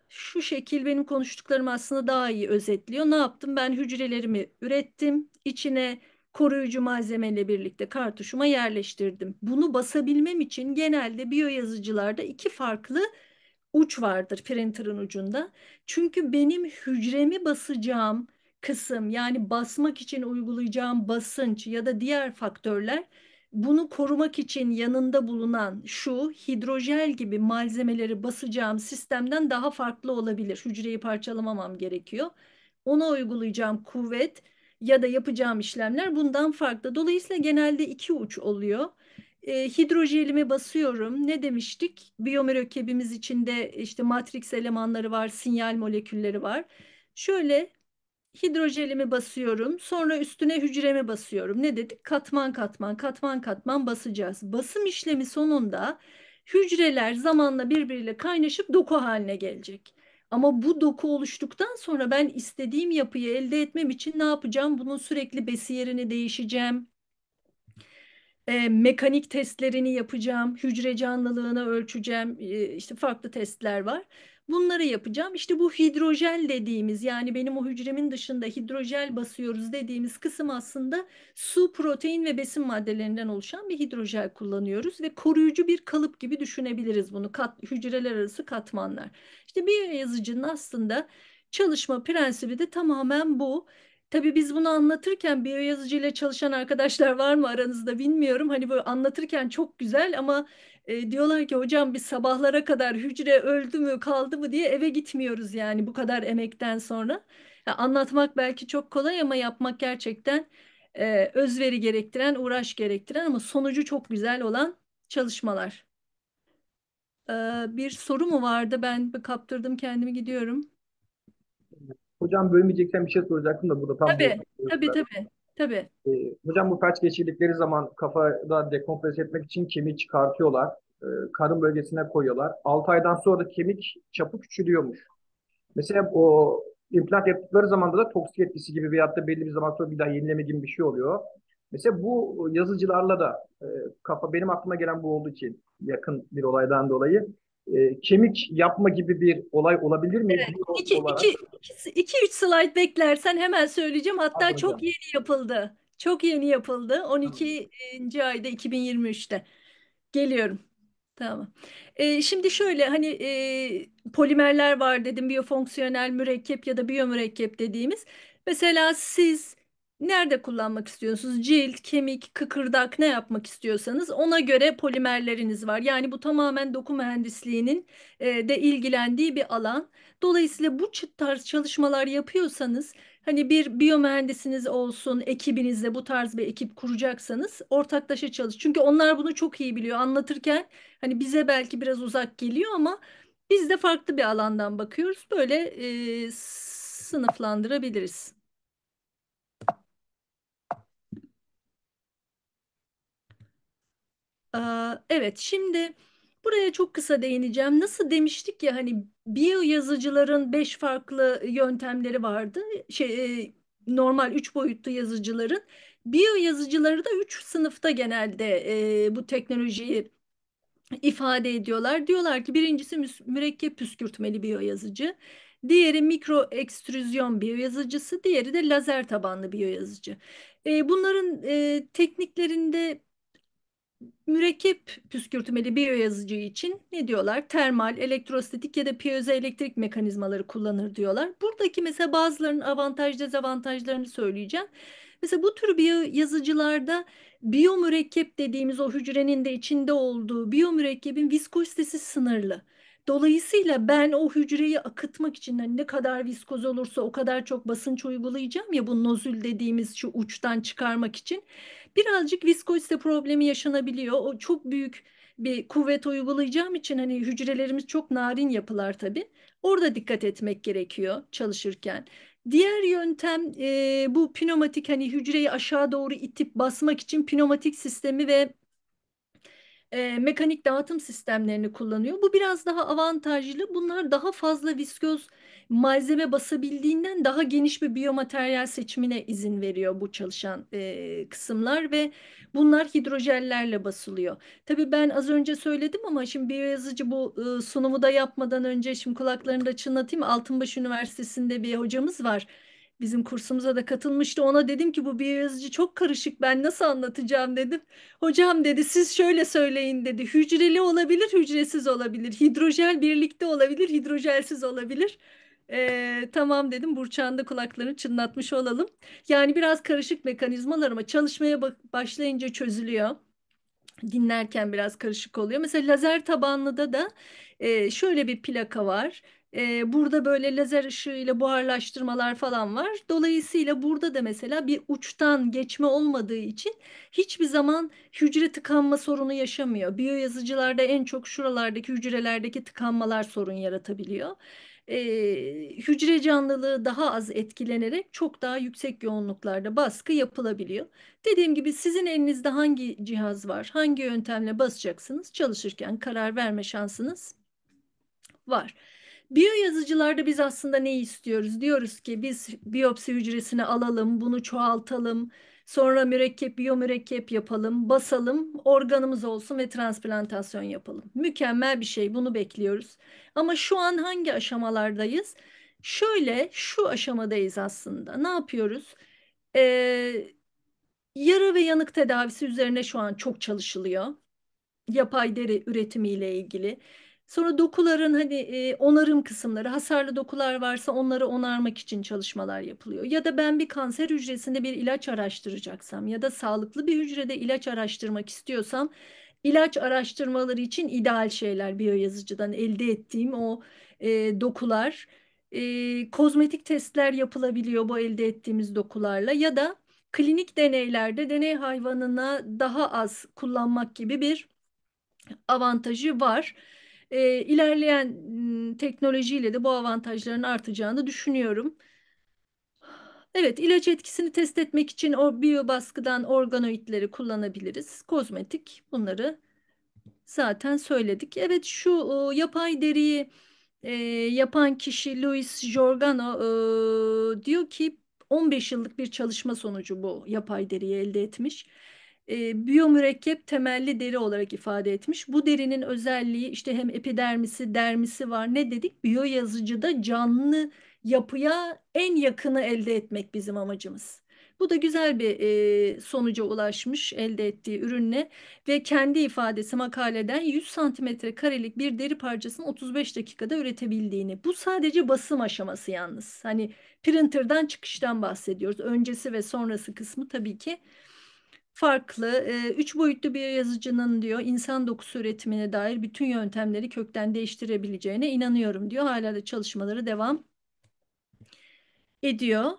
şu şekil benim konuştuklarımı aslında daha iyi özetliyor. Ne yaptım? Ben hücrelerimi ürettim. İçine koruyucu malzemeyle birlikte kartuşuma yerleştirdim. Bunu basabilmem için genelde biyo yazıcılarda iki farklı uç vardır printer'ın ucunda. Çünkü benim hücremi basacağım kısım yani basmak için uygulayacağım basınç ya da diğer faktörler bunu korumak için yanında bulunan şu hidrojel gibi malzemeleri basacağım sistemden daha farklı olabilir. Hücreyi parçalamamam gerekiyor. Ona uygulayacağım kuvvet ya da yapacağım işlemler bundan farklı. Dolayısıyla genelde iki uç oluyor. E, hidrojelimi basıyorum. Ne demiştik? Biyomürekkebimiz içinde işte matris elemanları var, sinyal molekülleri var. Şöyle hidrojelimi basıyorum. Sonra üstüne hücremi basıyorum. Ne dedik? Katman katman katman katman basacağız. Basım işlemi sonunda hücreler zamanla birbiriyle kaynaşıp doku haline gelecek. Ama bu doku oluştuktan sonra ben istediğim yapıyı elde etmem için ne yapacağım? Bunun sürekli besiyerini değişeceğim. E, mekanik testlerini yapacağım. Hücre canlılığını ölçeceğim. E, işte farklı testler var bunları yapacağım. İşte bu hidrojel dediğimiz yani benim o hücremin dışında hidrojel basıyoruz dediğimiz kısım aslında su, protein ve besin maddelerinden oluşan bir hidrojel kullanıyoruz ve koruyucu bir kalıp gibi düşünebiliriz bunu. Kat, hücreler arası katmanlar. İşte bir yazıcının aslında çalışma prensibi de tamamen bu. Tabii biz bunu anlatırken biyoyazıcıyla çalışan arkadaşlar var mı aranızda bilmiyorum. Hani böyle anlatırken çok güzel ama e, diyorlar ki hocam biz sabahlara kadar hücre öldü mü kaldı mı diye eve gitmiyoruz yani bu kadar emekten sonra. Yani anlatmak belki çok kolay ama yapmak gerçekten e, özveri gerektiren, uğraş gerektiren ama sonucu çok güzel olan çalışmalar. E, bir soru mu vardı? Ben kaptırdım kendimi gidiyorum. Hocam bölmeyeceksen bir şey soracaktım da burada tam... Tabii, tabii, tabii. Tabii. E, hocam bu felç geçirdikleri zaman kafada dekompres etmek için kemiği çıkartıyorlar. E, karın bölgesine koyuyorlar. 6 aydan sonra da kemik çapı küçülüyormuş. Mesela o implant yaptıkları zaman da toksik etkisi gibi veyahut da belli bir zaman sonra bir daha yenileme gibi bir şey oluyor. Mesela bu yazıcılarla da e, kafa benim aklıma gelen bu olduğu için yakın bir olaydan dolayı e, kemik yapma gibi bir olay olabilir mi? Evet, iki, iki, iki, üç slide beklersen hemen söyleyeceğim. Hatta Anladım. çok yeni yapıldı. Çok yeni yapıldı. 12. Tamam. ayda 2023'te. Geliyorum. Tamam. Ee, şimdi şöyle hani e, polimerler var dedim biyofonksiyonel mürekkep ya da biyomürekkep dediğimiz. Mesela siz Nerede kullanmak istiyorsunuz? Cilt, kemik, kıkırdak ne yapmak istiyorsanız ona göre polimerleriniz var. Yani bu tamamen doku mühendisliğinin e, de ilgilendiği bir alan. Dolayısıyla bu tarz çalışmalar yapıyorsanız hani bir biyomühendisiniz olsun, ekibinizle bu tarz bir ekip kuracaksanız ortaklaşa çalış. Çünkü onlar bunu çok iyi biliyor. Anlatırken hani bize belki biraz uzak geliyor ama biz de farklı bir alandan bakıyoruz. Böyle e, sınıflandırabiliriz. Ee, evet şimdi buraya çok kısa değineceğim. Nasıl demiştik ya hani bio yazıcıların beş farklı yöntemleri vardı. Şey, e, normal üç boyutlu yazıcıların. bio yazıcıları da üç sınıfta genelde e, bu teknolojiyi ifade ediyorlar. Diyorlar ki birincisi mürekkep püskürtmeli biyo yazıcı. Diğeri mikro ekstrüzyon biyoyazıcısı, diğeri de lazer tabanlı biyoyazıcı. E, bunların e, tekniklerinde mürekkep püskürtmeli biyoyazıcı için ne diyorlar? Termal, elektrostatik ya da piezoelektrik mekanizmaları kullanır diyorlar. Buradaki mesela bazılarının avantaj dezavantajlarını söyleyeceğim. Mesela bu tür biyoyazıcılarda biyomürekkep dediğimiz o hücrenin de içinde olduğu biyomürekkebin viskozitesi sınırlı. Dolayısıyla ben o hücreyi akıtmak için hani ne kadar viskoz olursa o kadar çok basınç uygulayacağım ya bu nozül dediğimiz şu uçtan çıkarmak için birazcık viskozite problemi yaşanabiliyor. O çok büyük bir kuvvet uygulayacağım için hani hücrelerimiz çok narin yapılar tabii. Orada dikkat etmek gerekiyor çalışırken. Diğer yöntem e, bu pneumatik hani hücreyi aşağı doğru itip basmak için pneumatik sistemi ve e, mekanik dağıtım sistemlerini kullanıyor. Bu biraz daha avantajlı. Bunlar daha fazla viskoz malzeme basabildiğinden daha geniş bir biyomateryal seçimine izin veriyor bu çalışan e, kısımlar ve bunlar hidrojellerle basılıyor. Tabii ben az önce söyledim ama şimdi biyoyazıcı bu e, sunumu da yapmadan önce şimdi kulaklarını da çınlatayım. Altınbaş Üniversitesi'nde bir hocamız var bizim kursumuza da katılmıştı. Ona dedim ki bu biyoloji çok karışık ben nasıl anlatacağım dedim. Hocam dedi siz şöyle söyleyin dedi. Hücreli olabilir, hücresiz olabilir. Hidrojel birlikte olabilir, hidrojelsiz olabilir. Ee, tamam dedim Burçak'ın da kulaklarını çınlatmış olalım. Yani biraz karışık mekanizmalar ama çalışmaya başlayınca çözülüyor dinlerken biraz karışık oluyor. Mesela lazer tabanlıda da e, şöyle bir plaka var burada böyle lazer ışığıyla buharlaştırmalar falan var. Dolayısıyla burada da mesela bir uçtan geçme olmadığı için hiçbir zaman hücre tıkanma sorunu yaşamıyor. Biyoyazıcılarda en çok şuralardaki hücrelerdeki tıkanmalar sorun yaratabiliyor e, hücre canlılığı daha az etkilenerek çok daha yüksek yoğunluklarda baskı yapılabiliyor. Dediğim gibi sizin elinizde hangi cihaz var, hangi yöntemle basacaksınız çalışırken karar verme şansınız var. Biyo yazıcılarda biz aslında ne istiyoruz? Diyoruz ki biz biyopsi hücresini alalım, bunu çoğaltalım, sonra mürekkep, biyomürekkep yapalım, basalım, organımız olsun ve transplantasyon yapalım. Mükemmel bir şey, bunu bekliyoruz. Ama şu an hangi aşamalardayız? Şöyle, şu aşamadayız aslında. Ne yapıyoruz? Ee, yara ve yanık tedavisi üzerine şu an çok çalışılıyor. Yapay deri üretimiyle ilgili. Sonra dokuların hani e, onarım kısımları, hasarlı dokular varsa onları onarmak için çalışmalar yapılıyor. Ya da ben bir kanser hücresinde bir ilaç araştıracaksam ya da sağlıklı bir hücrede ilaç araştırmak istiyorsam ilaç araştırmaları için ideal şeyler biyoyazıcıdan elde ettiğim o e, dokular. E, kozmetik testler yapılabiliyor bu elde ettiğimiz dokularla ya da klinik deneylerde deney hayvanına daha az kullanmak gibi bir avantajı var e, ilerleyen teknolojiyle de bu avantajların artacağını düşünüyorum. Evet, ilaç etkisini test etmek için o biyobaskıdan organoidleri kullanabiliriz. Kozmetik bunları zaten söyledik. Evet, şu o, yapay deriyi e, yapan kişi Luis Giordano e, diyor ki 15 yıllık bir çalışma sonucu bu yapay deriyi elde etmiş e, biyomürekkep temelli deri olarak ifade etmiş. Bu derinin özelliği işte hem epidermisi, dermisi var. Ne dedik? Biyoyazıcıda canlı yapıya en yakını elde etmek bizim amacımız. Bu da güzel bir e, sonuca ulaşmış elde ettiği ürünle ve kendi ifadesi makaleden 100 santimetre karelik bir deri parçasını 35 dakikada üretebildiğini. Bu sadece basım aşaması yalnız. Hani printer'dan çıkıştan bahsediyoruz. Öncesi ve sonrası kısmı tabii ki farklı. E, üç boyutlu bir yazıcının diyor insan dokusu üretimine dair bütün yöntemleri kökten değiştirebileceğine inanıyorum diyor. Hala da çalışmaları devam ediyor.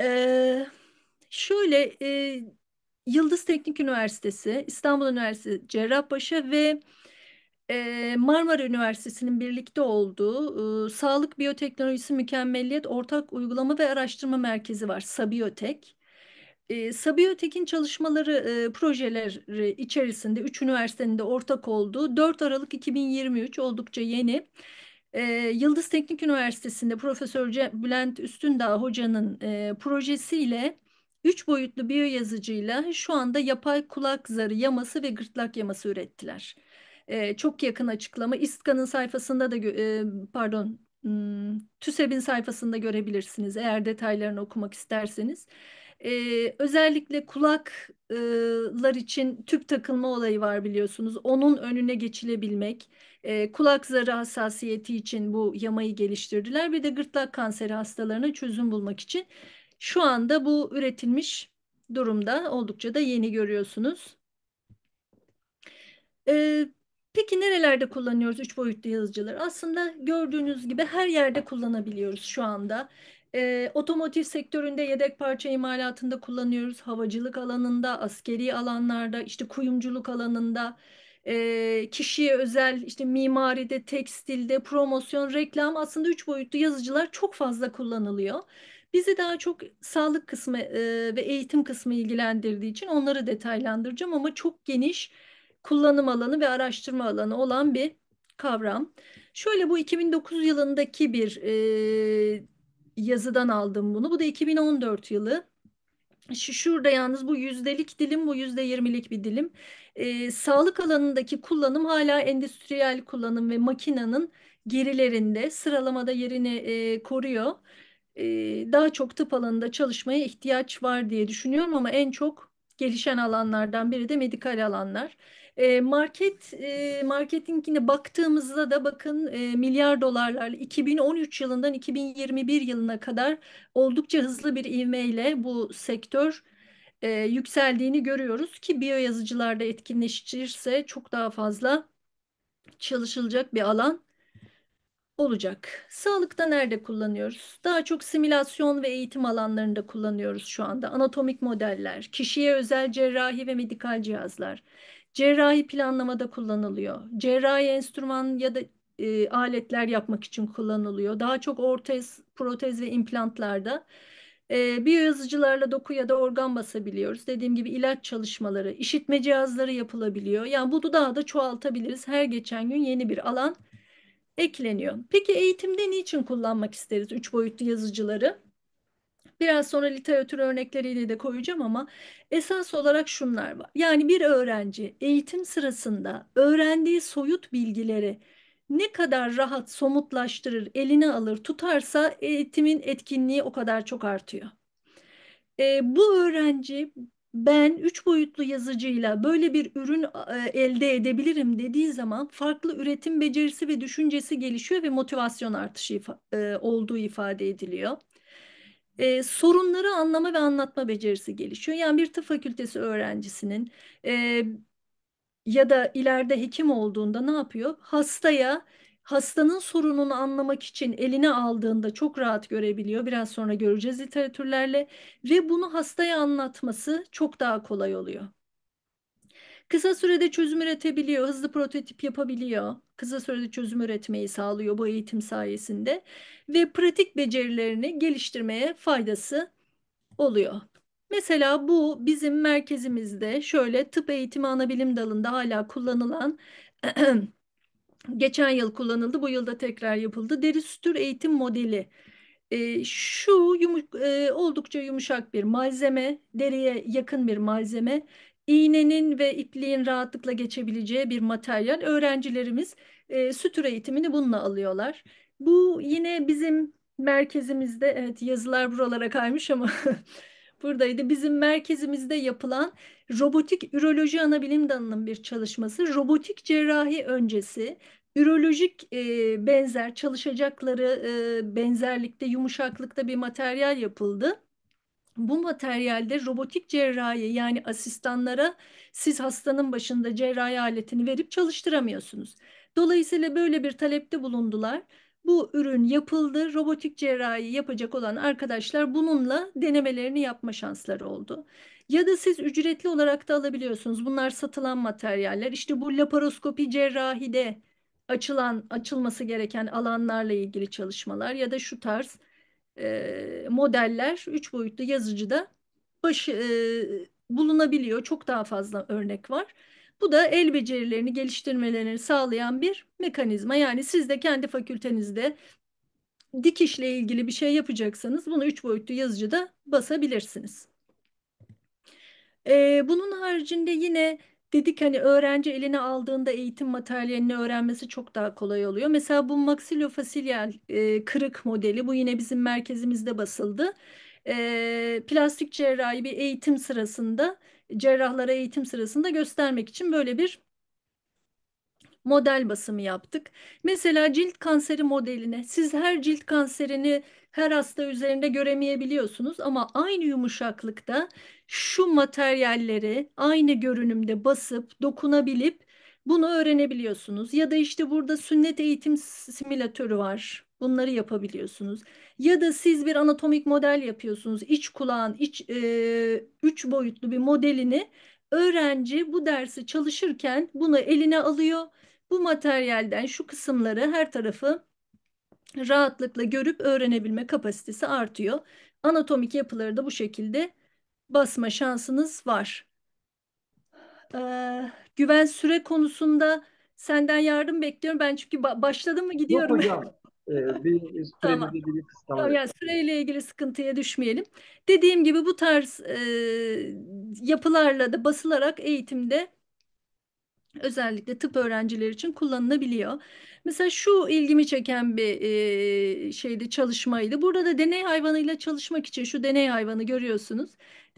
E, şöyle e, Yıldız Teknik Üniversitesi, İstanbul Üniversitesi Cerrahpaşa ve Marmara Üniversitesi'nin birlikte olduğu Sağlık Biyoteknolojisi Mükemmelliyet Ortak Uygulama ve Araştırma Merkezi var, Sabiyotek. E, Sabiha Tekin çalışmaları e, projeleri içerisinde 3 üniversitenin de ortak olduğu 4 Aralık 2023 oldukça yeni. E, Yıldız Teknik Üniversitesi'nde Profesör Bülent Üstündağ hocanın e, projesiyle 3 boyutlu biyoyazıcıyla şu anda yapay kulak zarı yaması ve gırtlak yaması ürettiler. E, çok yakın açıklama İSKA'nın sayfasında da e, pardon TÜSEB'in sayfasında görebilirsiniz eğer detaylarını okumak isterseniz. Ee, özellikle kulaklar için tüp takılma olayı var biliyorsunuz. Onun önüne geçilebilmek, e, kulak zarı hassasiyeti için bu yamayı geliştirdiler. Bir de gırtlak kanseri hastalarına çözüm bulmak için şu anda bu üretilmiş durumda. Oldukça da yeni görüyorsunuz. Ee, Peki nerelerde kullanıyoruz üç boyutlu yazıcılar? Aslında gördüğünüz gibi her yerde kullanabiliyoruz şu anda. E, otomotiv sektöründe yedek parça imalatında kullanıyoruz. Havacılık alanında, askeri alanlarda, işte kuyumculuk alanında, e, kişiye özel işte mimaride, tekstilde, promosyon, reklam aslında üç boyutlu yazıcılar çok fazla kullanılıyor. Bizi daha çok sağlık kısmı e, ve eğitim kısmı ilgilendirdiği için onları detaylandıracağım ama çok geniş kullanım alanı ve araştırma alanı olan bir kavram. Şöyle bu 2009 yılındaki bir e, yazıdan aldım bunu. Bu da 2014 yılı. Şurada yalnız bu yüzdelik dilim, bu yüzde yirmilik bir dilim. Ee, sağlık alanındaki kullanım hala endüstriyel kullanım ve makinenin gerilerinde sıralamada yerini e, koruyor. E, daha çok tıp alanında çalışmaya ihtiyaç var diye düşünüyorum ama en çok gelişen alanlardan biri de medikal alanlar. Ee, market e, marketingine baktığımızda da bakın e, milyar dolarlarla 2013 yılından 2021 yılına kadar oldukça hızlı bir ivmeyle bu sektör e, yükseldiğini görüyoruz ki biyo yazıcılarda etkinleşirse çok daha fazla çalışılacak bir alan olacak. Sağlıkta nerede kullanıyoruz? Daha çok simülasyon ve eğitim alanlarında kullanıyoruz şu anda. Anatomik modeller, kişiye özel cerrahi ve medikal cihazlar, cerrahi planlamada kullanılıyor. Cerrahi enstrüman ya da e, aletler yapmak için kullanılıyor. Daha çok ortez, protez ve implantlarda. E, biyoyazıcılarla doku ya da organ basabiliyoruz. Dediğim gibi ilaç çalışmaları, işitme cihazları yapılabiliyor. Yani bunu daha da çoğaltabiliriz. Her geçen gün yeni bir alan ekleniyor. Peki eğitimde niçin kullanmak isteriz üç boyutlu yazıcıları? Biraz sonra literatür örnekleriyle de koyacağım ama esas olarak şunlar var. Yani bir öğrenci eğitim sırasında öğrendiği soyut bilgileri ne kadar rahat somutlaştırır, eline alır, tutarsa eğitimin etkinliği o kadar çok artıyor. E, bu öğrenci ben üç boyutlu yazıcıyla böyle bir ürün e, elde edebilirim dediği zaman farklı üretim becerisi ve düşüncesi gelişiyor ve motivasyon artışı if e, olduğu ifade ediliyor e, sorunları anlama ve anlatma becerisi gelişiyor. Yani bir tıp fakültesi öğrencisinin e, ya da ileride hekim olduğunda ne yapıyor? Hastaya hastanın sorununu anlamak için eline aldığında çok rahat görebiliyor. Biraz sonra göreceğiz literatürlerle ve bunu hastaya anlatması çok daha kolay oluyor. Kısa sürede çözüm üretebiliyor, hızlı prototip yapabiliyor. Kısa sürede çözüm üretmeyi sağlıyor bu eğitim sayesinde ve pratik becerilerini geliştirmeye faydası oluyor. Mesela bu bizim merkezimizde şöyle tıp eğitimi anabilim dalında hala kullanılan geçen yıl kullanıldı, bu yılda tekrar yapıldı. Deri sütür eğitim modeli. E, şu yumuk, e, oldukça yumuşak bir malzeme, deriye yakın bir malzeme iğnenin ve ipliğin rahatlıkla geçebileceği bir materyal. Öğrencilerimiz e, sütür eğitimini bununla alıyorlar. Bu yine bizim merkezimizde, evet yazılar buralara kaymış ama buradaydı. Bizim merkezimizde yapılan robotik üroloji anabilim dalının bir çalışması. Robotik cerrahi öncesi ürolojik e, benzer çalışacakları e, benzerlikte, yumuşaklıkta bir materyal yapıldı bu materyalde robotik cerrahi yani asistanlara siz hastanın başında cerrahi aletini verip çalıştıramıyorsunuz. Dolayısıyla böyle bir talepte bulundular. Bu ürün yapıldı. Robotik cerrahi yapacak olan arkadaşlar bununla denemelerini yapma şansları oldu. Ya da siz ücretli olarak da alabiliyorsunuz. Bunlar satılan materyaller. İşte bu laparoskopi cerrahide açılan açılması gereken alanlarla ilgili çalışmalar ya da şu tarz e, modeller üç boyutlu yazıcıda baş, e, bulunabiliyor. Çok daha fazla örnek var. Bu da el becerilerini geliştirmelerini sağlayan bir mekanizma. Yani siz de kendi fakültenizde dikişle ilgili bir şey yapacaksanız bunu üç boyutlu yazıcıda basabilirsiniz. Ee, bunun haricinde yine Dedik hani öğrenci eline aldığında eğitim materyallerini öğrenmesi çok daha kolay oluyor. Mesela bu maksilofasiyel e, kırık modeli bu yine bizim merkezimizde basıldı. E, plastik cerrahi bir eğitim sırasında cerrahlara eğitim sırasında göstermek için böyle bir model basımı yaptık. Mesela cilt kanseri modeline siz her cilt kanserini her hasta üzerinde göremeyebiliyorsunuz ama aynı yumuşaklıkta şu materyalleri aynı görünümde basıp dokunabilip bunu öğrenebiliyorsunuz. Ya da işte burada sünnet eğitim simülatörü var. Bunları yapabiliyorsunuz. Ya da siz bir anatomik model yapıyorsunuz. İç kulağın iç e, üç boyutlu bir modelini öğrenci bu dersi çalışırken bunu eline alıyor. Bu materyalden şu kısımları her tarafı rahatlıkla görüp öğrenebilme kapasitesi artıyor. Anatomik yapıları da bu şekilde basma şansınız var. Ee, güven süre konusunda senden yardım bekliyorum. Ben çünkü ba başladım mı gidiyorum. Yok hocam. Ee, bir tamam. yani süreyle ilgili sıkıntıya düşmeyelim. Dediğim gibi bu tarz e, yapılarla da basılarak eğitimde özellikle tıp öğrencileri için kullanılabiliyor. Mesela şu ilgimi çeken bir e, şeydi çalışmaydı. Burada da deney hayvanıyla çalışmak için şu deney hayvanı görüyorsunuz.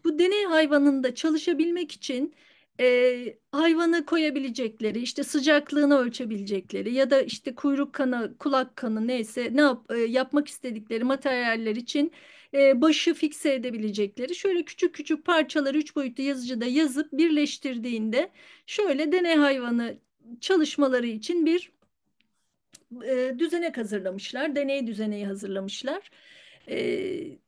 Bu deney hayvanında çalışabilmek için e, hayvanı koyabilecekleri, işte sıcaklığını ölçebilecekleri ya da işte kuyruk kanı, kulak kanı neyse ne yap, e, yapmak istedikleri materyaller için e, başı fikse edebilecekleri şöyle küçük küçük parçaları üç boyutlu yazıcıda yazıp birleştirdiğinde şöyle deney hayvanı çalışmaları için bir e, düzenek hazırlamışlar. Deney düzeneği hazırlamışlar. E,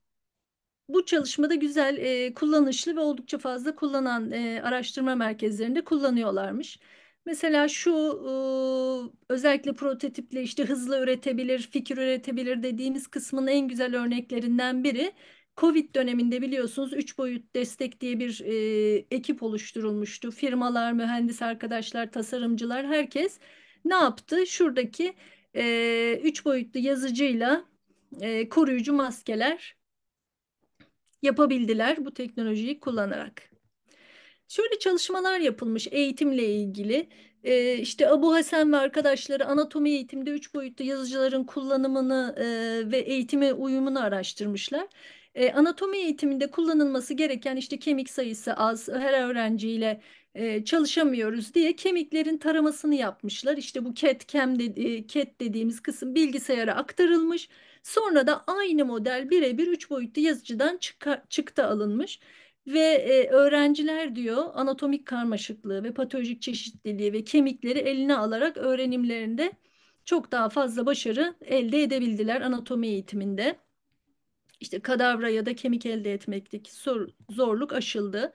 bu çalışmada güzel, e, kullanışlı ve oldukça fazla kullanan e, araştırma merkezlerinde kullanıyorlarmış. Mesela şu özellikle prototiple işte hızlı üretebilir, fikir üretebilir dediğimiz kısmın en güzel örneklerinden biri Covid döneminde biliyorsunuz 3 boyut destek diye bir e, ekip oluşturulmuştu. Firmalar, mühendis arkadaşlar, tasarımcılar herkes ne yaptı? Şuradaki e, boyutlu yazıcıyla e, koruyucu maskeler yapabildiler bu teknolojiyi kullanarak. Şöyle çalışmalar yapılmış eğitimle ilgili. E, işte Abu Hasan ve arkadaşları anatomi eğitimde üç boyutlu yazıcıların kullanımını e, ve eğitime uyumunu araştırmışlar. E, anatomi eğitiminde kullanılması gereken işte kemik sayısı az, her öğrenciyle e, çalışamıyoruz diye kemiklerin taramasını yapmışlar. İşte bu CAT, CAM dedi, CAT dediğimiz kısım bilgisayara aktarılmış. Sonra da aynı model birebir üç boyutlu yazıcıdan çıka, çıktı alınmış ve e, öğrenciler diyor anatomik karmaşıklığı ve patolojik çeşitliliği ve kemikleri eline alarak öğrenimlerinde çok daha fazla başarı elde edebildiler anatomi eğitiminde. İşte kadavra ya da kemik elde etmekteki zorluk aşıldı.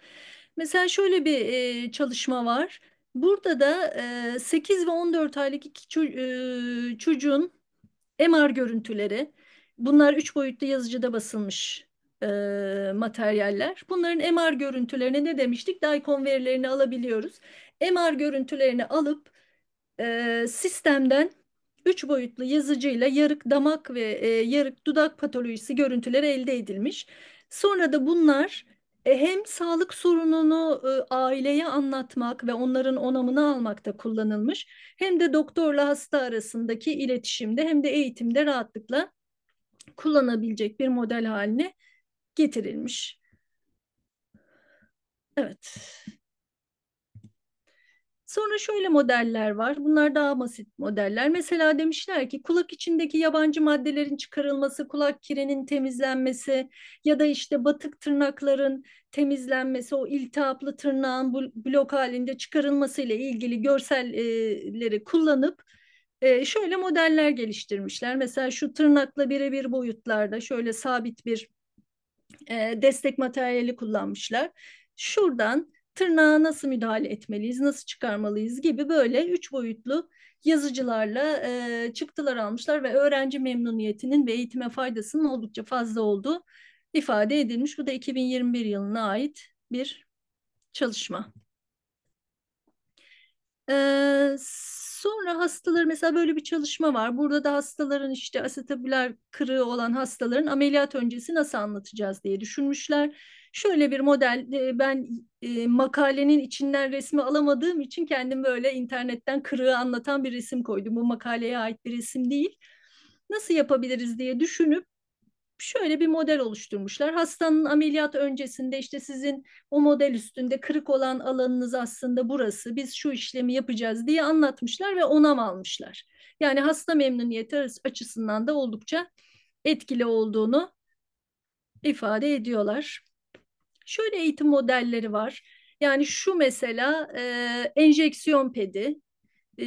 Mesela şöyle bir e, çalışma var. Burada da e, 8 ve 14 aylık iki ço e, çocuğun MR görüntüleri, bunlar 3 boyutlu yazıcıda basılmış e, materyaller. Bunların MR görüntülerini ne demiştik? DICOM verilerini alabiliyoruz. MR görüntülerini alıp e, sistemden üç boyutlu yazıcıyla yarık damak ve e, yarık dudak patolojisi görüntüleri elde edilmiş. Sonra da bunlar e, hem sağlık sorununu e, aileye anlatmak ve onların onamını almakta kullanılmış hem de doktorla hasta arasındaki iletişimde hem de eğitimde rahatlıkla kullanabilecek bir model haline getirilmiş. Evet. Sonra şöyle modeller var. Bunlar daha basit modeller. Mesela demişler ki kulak içindeki yabancı maddelerin çıkarılması, kulak kirinin temizlenmesi ya da işte batık tırnakların temizlenmesi, o iltihaplı tırnağın blok halinde çıkarılması ile ilgili görselleri kullanıp e, şöyle modeller geliştirmişler. Mesela şu tırnakla birebir boyutlarda şöyle sabit bir e, destek materyali kullanmışlar. Şuradan tırnağa nasıl müdahale etmeliyiz, nasıl çıkarmalıyız gibi böyle üç boyutlu yazıcılarla e, çıktılar almışlar ve öğrenci memnuniyetinin ve eğitime faydasının oldukça fazla olduğu ifade edilmiş. Bu da 2021 yılına ait bir çalışma. Ee, sonra hastalar mesela böyle bir çalışma var. Burada da hastaların işte asetabüler kırığı olan hastaların ameliyat öncesi nasıl anlatacağız diye düşünmüşler. Şöyle bir model ben e, makalenin içinden resmi alamadığım için kendim böyle internetten kırığı anlatan bir resim koydum. Bu makaleye ait bir resim değil. Nasıl yapabiliriz diye düşünüp şöyle bir model oluşturmuşlar. Hastanın ameliyat öncesinde işte sizin o model üstünde kırık olan alanınız aslında burası. Biz şu işlemi yapacağız diye anlatmışlar ve onam almışlar. Yani hasta memnuniyeti açısından da oldukça etkili olduğunu ifade ediyorlar. Şöyle eğitim modelleri var. Yani şu mesela e, enjeksiyon pedi e,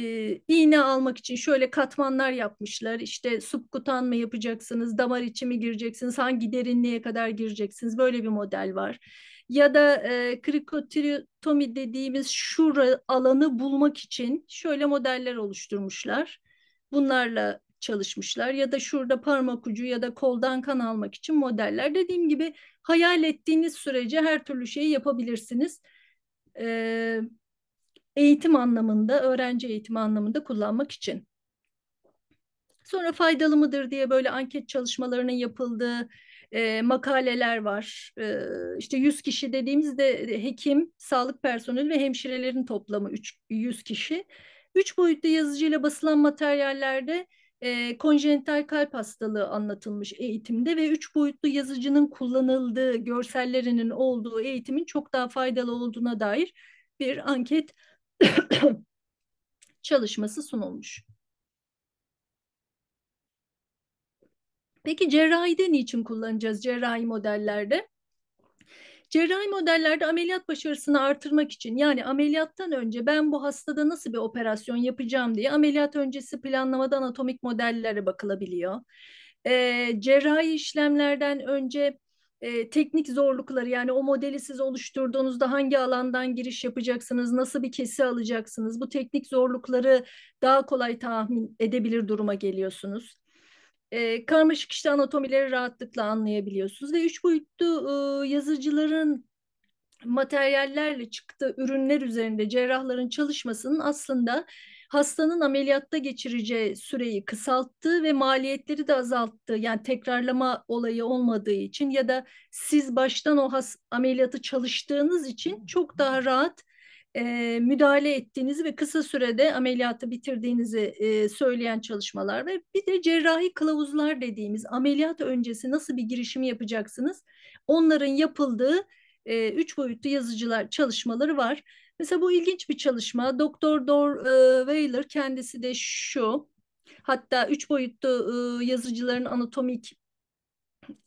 iğne almak için şöyle katmanlar yapmışlar. İşte subkutan mı yapacaksınız, damar içi mi gireceksiniz, hangi derinliğe kadar gireceksiniz böyle bir model var. Ya da e, krikotiriotomi dediğimiz şura alanı bulmak için şöyle modeller oluşturmuşlar. Bunlarla çalışmışlar ya da şurada parmak ucu ya da koldan kan almak için modeller. Dediğim gibi hayal ettiğiniz sürece her türlü şeyi yapabilirsiniz. Ee, eğitim anlamında, öğrenci eğitimi anlamında kullanmak için. Sonra faydalı mıdır diye böyle anket çalışmalarının yapıldığı e, makaleler var. E, işte 100 kişi dediğimizde e, hekim, sağlık personeli ve hemşirelerin toplamı 3, 100 kişi. Üç boyutlu yazıcıyla basılan materyallerde e, konjenital kalp hastalığı anlatılmış eğitimde ve üç boyutlu yazıcının kullanıldığı görsellerinin olduğu eğitimin çok daha faydalı olduğuna dair bir anket çalışması sunulmuş. Peki cerrahide niçin kullanacağız cerrahi modellerde? Cerrahi modellerde ameliyat başarısını artırmak için yani ameliyattan önce ben bu hastada nasıl bir operasyon yapacağım diye ameliyat öncesi planlamada anatomik modellere bakılabiliyor. E, cerrahi işlemlerden önce e, teknik zorlukları yani o modeli siz oluşturduğunuzda hangi alandan giriş yapacaksınız, nasıl bir kesi alacaksınız, bu teknik zorlukları daha kolay tahmin edebilir duruma geliyorsunuz. E, karmaşık işte anatomileri rahatlıkla anlayabiliyorsunuz ve üç boyutlu e, yazıcıların materyallerle çıktı ürünler üzerinde cerrahların çalışmasının aslında hastanın ameliyatta geçireceği süreyi kısalttı ve maliyetleri de azalttı. Yani tekrarlama olayı olmadığı için ya da siz baştan o has, ameliyatı çalıştığınız için çok daha rahat e, müdahale ettiğinizi ve kısa sürede ameliyatı bitirdiğinizi e, söyleyen çalışmalar ve bir de cerrahi kılavuzlar dediğimiz ameliyat öncesi nasıl bir girişimi yapacaksınız onların yapıldığı e, üç boyutlu yazıcılar çalışmaları var. Mesela bu ilginç bir çalışma. Doktor Dor e, Weiler kendisi de şu. Hatta üç boyutlu e, yazıcıların anatomik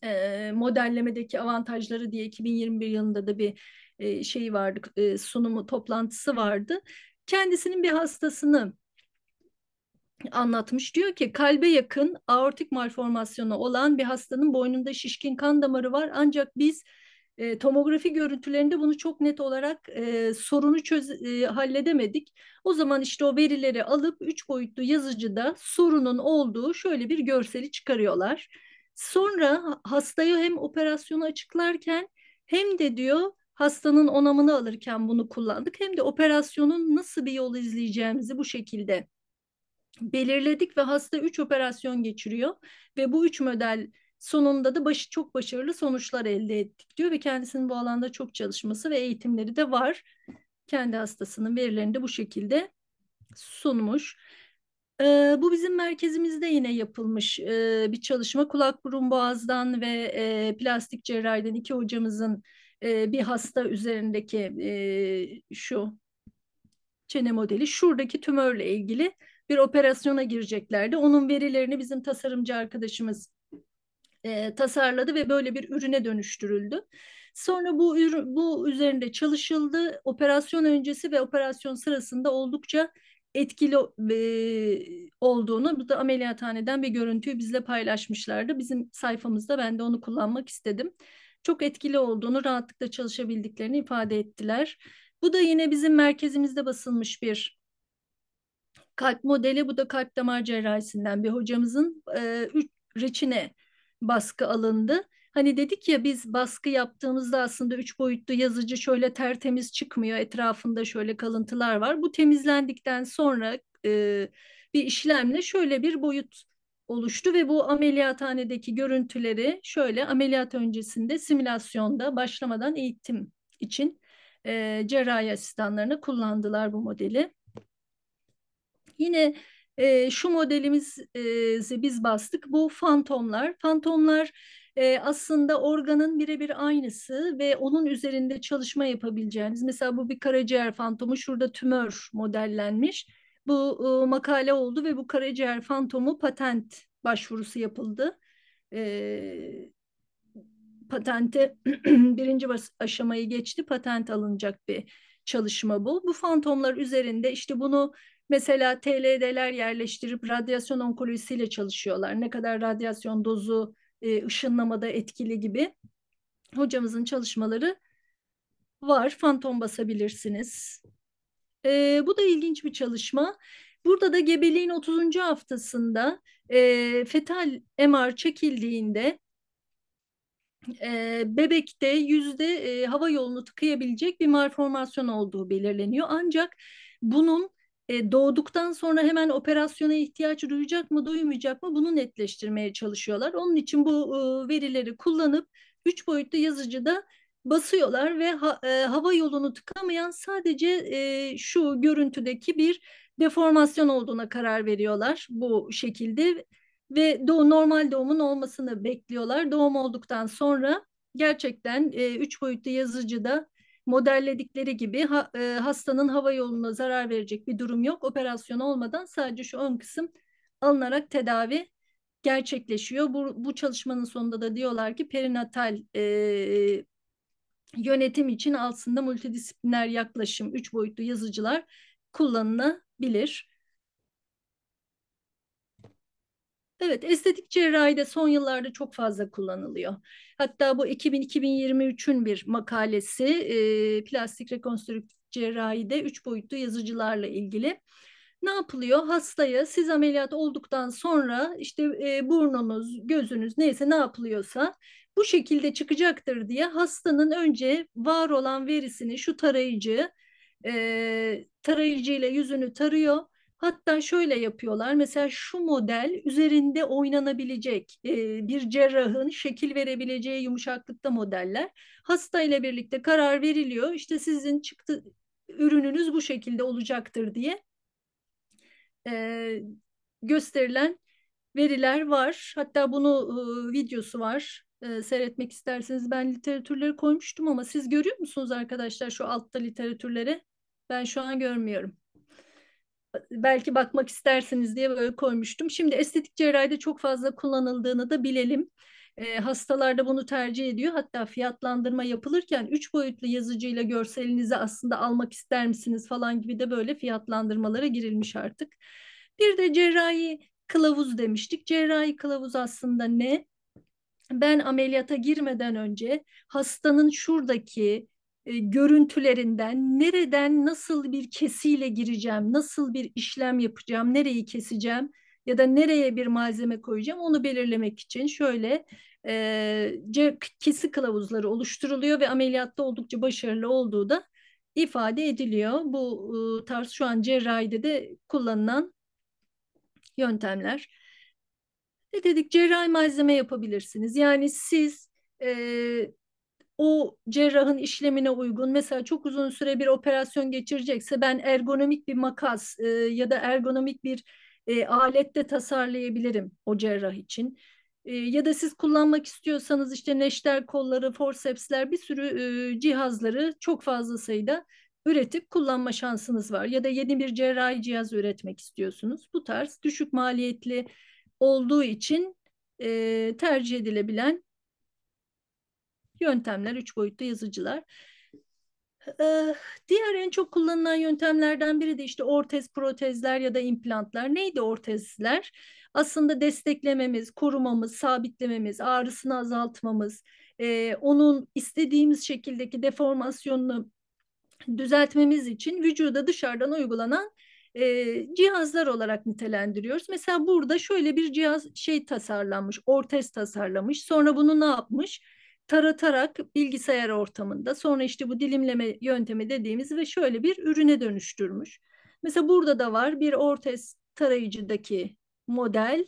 e, modellemedeki avantajları diye 2021 yılında da bir e, şey vardı, e, sunumu toplantısı vardı. Kendisinin bir hastasını anlatmış. Diyor ki kalbe yakın aortik malformasyonu olan bir hastanın boynunda şişkin kan damarı var. Ancak biz e, tomografi görüntülerinde bunu çok net olarak e, sorunu çöz e, halledemedik. O zaman işte o verileri alıp üç boyutlu yazıcıda sorunun olduğu şöyle bir görseli çıkarıyorlar. Sonra hastayı hem operasyonu açıklarken hem de diyor hastanın onamını alırken bunu kullandık. Hem de operasyonun nasıl bir yol izleyeceğimizi bu şekilde belirledik ve hasta 3 operasyon geçiriyor ve bu 3 model Sonunda da başı çok başarılı sonuçlar elde ettik diyor ve kendisinin bu alanda çok çalışması ve eğitimleri de var. Kendi hastasının verilerini de bu şekilde sunmuş. E, bu bizim merkezimizde yine yapılmış e, bir çalışma. Kulak burun boğazdan ve e, plastik cerrahiden iki hocamızın e, bir hasta üzerindeki e, şu çene modeli şuradaki tümörle ilgili bir operasyona gireceklerdi. Onun verilerini bizim tasarımcı arkadaşımız e, tasarladı ve böyle bir ürüne dönüştürüldü. Sonra bu ürün, bu üzerinde çalışıldı. Operasyon öncesi ve operasyon sırasında oldukça etkili e, olduğunu bu da ameliyathaneden bir görüntüyü bizle paylaşmışlardı. Bizim sayfamızda ben de onu kullanmak istedim. Çok etkili olduğunu, rahatlıkla çalışabildiklerini ifade ettiler. Bu da yine bizim merkezimizde basılmış bir kalp modeli. Bu da kalp damar cerrahisinden bir hocamızın e, üç, reçine baskı alındı. Hani dedik ya biz baskı yaptığımızda aslında üç boyutlu yazıcı şöyle tertemiz çıkmıyor. Etrafında şöyle kalıntılar var. Bu temizlendikten sonra e, bir işlemle şöyle bir boyut oluştu ve bu ameliyathanedeki görüntüleri şöyle ameliyat öncesinde simülasyonda başlamadan eğitim için e, cerrahi asistanlarına kullandılar bu modeli. Yine e, şu modelimizi biz bastık. Bu fantomlar. Fantomlar e, aslında organın birebir aynısı ve onun üzerinde çalışma yapabileceğiniz. Mesela bu bir karaciğer fantomu şurada tümör modellenmiş. Bu e, makale oldu ve bu karaciğer fantomu patent başvurusu yapıldı. E, patente birinci aşamayı geçti. Patent alınacak bir çalışma bu. Bu fantomlar üzerinde işte bunu Mesela TLD'ler yerleştirip radyasyon onkolojisiyle çalışıyorlar. Ne kadar radyasyon dozu e, ışınlamada etkili gibi hocamızın çalışmaları var. Fantom basabilirsiniz. E, bu da ilginç bir çalışma. Burada da gebeliğin 30. haftasında e, fetal MR çekildiğinde e, bebekte yüzde e, hava yolunu tıkayabilecek bir malformasyon olduğu belirleniyor. Ancak bunun e, doğduktan sonra hemen operasyona ihtiyaç duyacak mı duymayacak mı bunu netleştirmeye çalışıyorlar. Onun için bu e, verileri kullanıp üç boyutlu yazıcıda basıyorlar ve ha, e, hava yolunu tıkamayan sadece e, şu görüntüdeki bir deformasyon olduğuna karar veriyorlar bu şekilde ve doğu, normal doğumun olmasını bekliyorlar. Doğum olduktan sonra gerçekten e, üç boyutlu yazıcıda modelledikleri gibi ha, e, hastanın hava yoluna zarar verecek bir durum yok. Operasyon olmadan sadece şu ön kısım alınarak tedavi gerçekleşiyor. Bu, bu çalışmanın sonunda da diyorlar ki perinatal e, yönetim için aslında multidisipliner yaklaşım, üç boyutlu yazıcılar kullanılabilir. Evet, estetik cerrahi de son yıllarda çok fazla kullanılıyor. Hatta bu 2000-2023'ün bir makalesi e, plastik rekonstrüktif cerrahide üç boyutlu yazıcılarla ilgili. Ne yapılıyor? Hastaya siz ameliyat olduktan sonra işte e, burnunuz, gözünüz neyse ne yapılıyorsa bu şekilde çıkacaktır diye hastanın önce var olan verisini şu tarayıcı e, tarayıcıyla yüzünü tarıyor Hatta şöyle yapıyorlar. Mesela şu model üzerinde oynanabilecek e, bir cerrahın şekil verebileceği yumuşaklıkta modeller. Hasta ile birlikte karar veriliyor. İşte sizin çıktı ürününüz bu şekilde olacaktır diye e, gösterilen veriler var. Hatta bunu e, videosu var. E, seyretmek isterseniz ben literatürleri koymuştum ama siz görüyor musunuz arkadaşlar şu altta literatürleri? Ben şu an görmüyorum belki bakmak istersiniz diye böyle koymuştum. Şimdi estetik cerrahide çok fazla kullanıldığını da bilelim. E, ee, hastalarda bunu tercih ediyor. Hatta fiyatlandırma yapılırken üç boyutlu yazıcıyla görselinizi aslında almak ister misiniz falan gibi de böyle fiyatlandırmalara girilmiş artık. Bir de cerrahi kılavuz demiştik. Cerrahi kılavuz aslında ne? Ben ameliyata girmeden önce hastanın şuradaki e, görüntülerinden nereden nasıl bir kesiyle gireceğim, nasıl bir işlem yapacağım, nereyi keseceğim ya da nereye bir malzeme koyacağım onu belirlemek için şöyle e, kesi kılavuzları oluşturuluyor ve ameliyatta oldukça başarılı olduğu da ifade ediliyor. Bu e, tarz şu an cerrahide de kullanılan yöntemler. Ne dedik cerrahi malzeme yapabilirsiniz. Yani siz e, o cerrahın işlemine uygun mesela çok uzun süre bir operasyon geçirecekse ben ergonomik bir makas e, ya da ergonomik bir e, alet tasarlayabilirim o cerrah için. E, ya da siz kullanmak istiyorsanız işte neşter kolları, forcepsler bir sürü e, cihazları çok fazla sayıda üretip kullanma şansınız var. Ya da yeni bir cerrahi cihaz üretmek istiyorsunuz. Bu tarz düşük maliyetli olduğu için e, tercih edilebilen yöntemler, üç boyutlu yazıcılar. Ee, diğer en çok kullanılan yöntemlerden biri de işte ortez, protezler ya da implantlar. Neydi ortezler? Aslında desteklememiz, korumamız, sabitlememiz, ağrısını azaltmamız, e, onun istediğimiz şekildeki deformasyonunu düzeltmemiz için vücuda dışarıdan uygulanan e, cihazlar olarak nitelendiriyoruz. Mesela burada şöyle bir cihaz şey tasarlanmış, ortez tasarlamış. Sonra bunu ne yapmış? taratarak bilgisayar ortamında sonra işte bu dilimleme yöntemi dediğimiz ve şöyle bir ürüne dönüştürmüş. Mesela burada da var bir ortes tarayıcıdaki model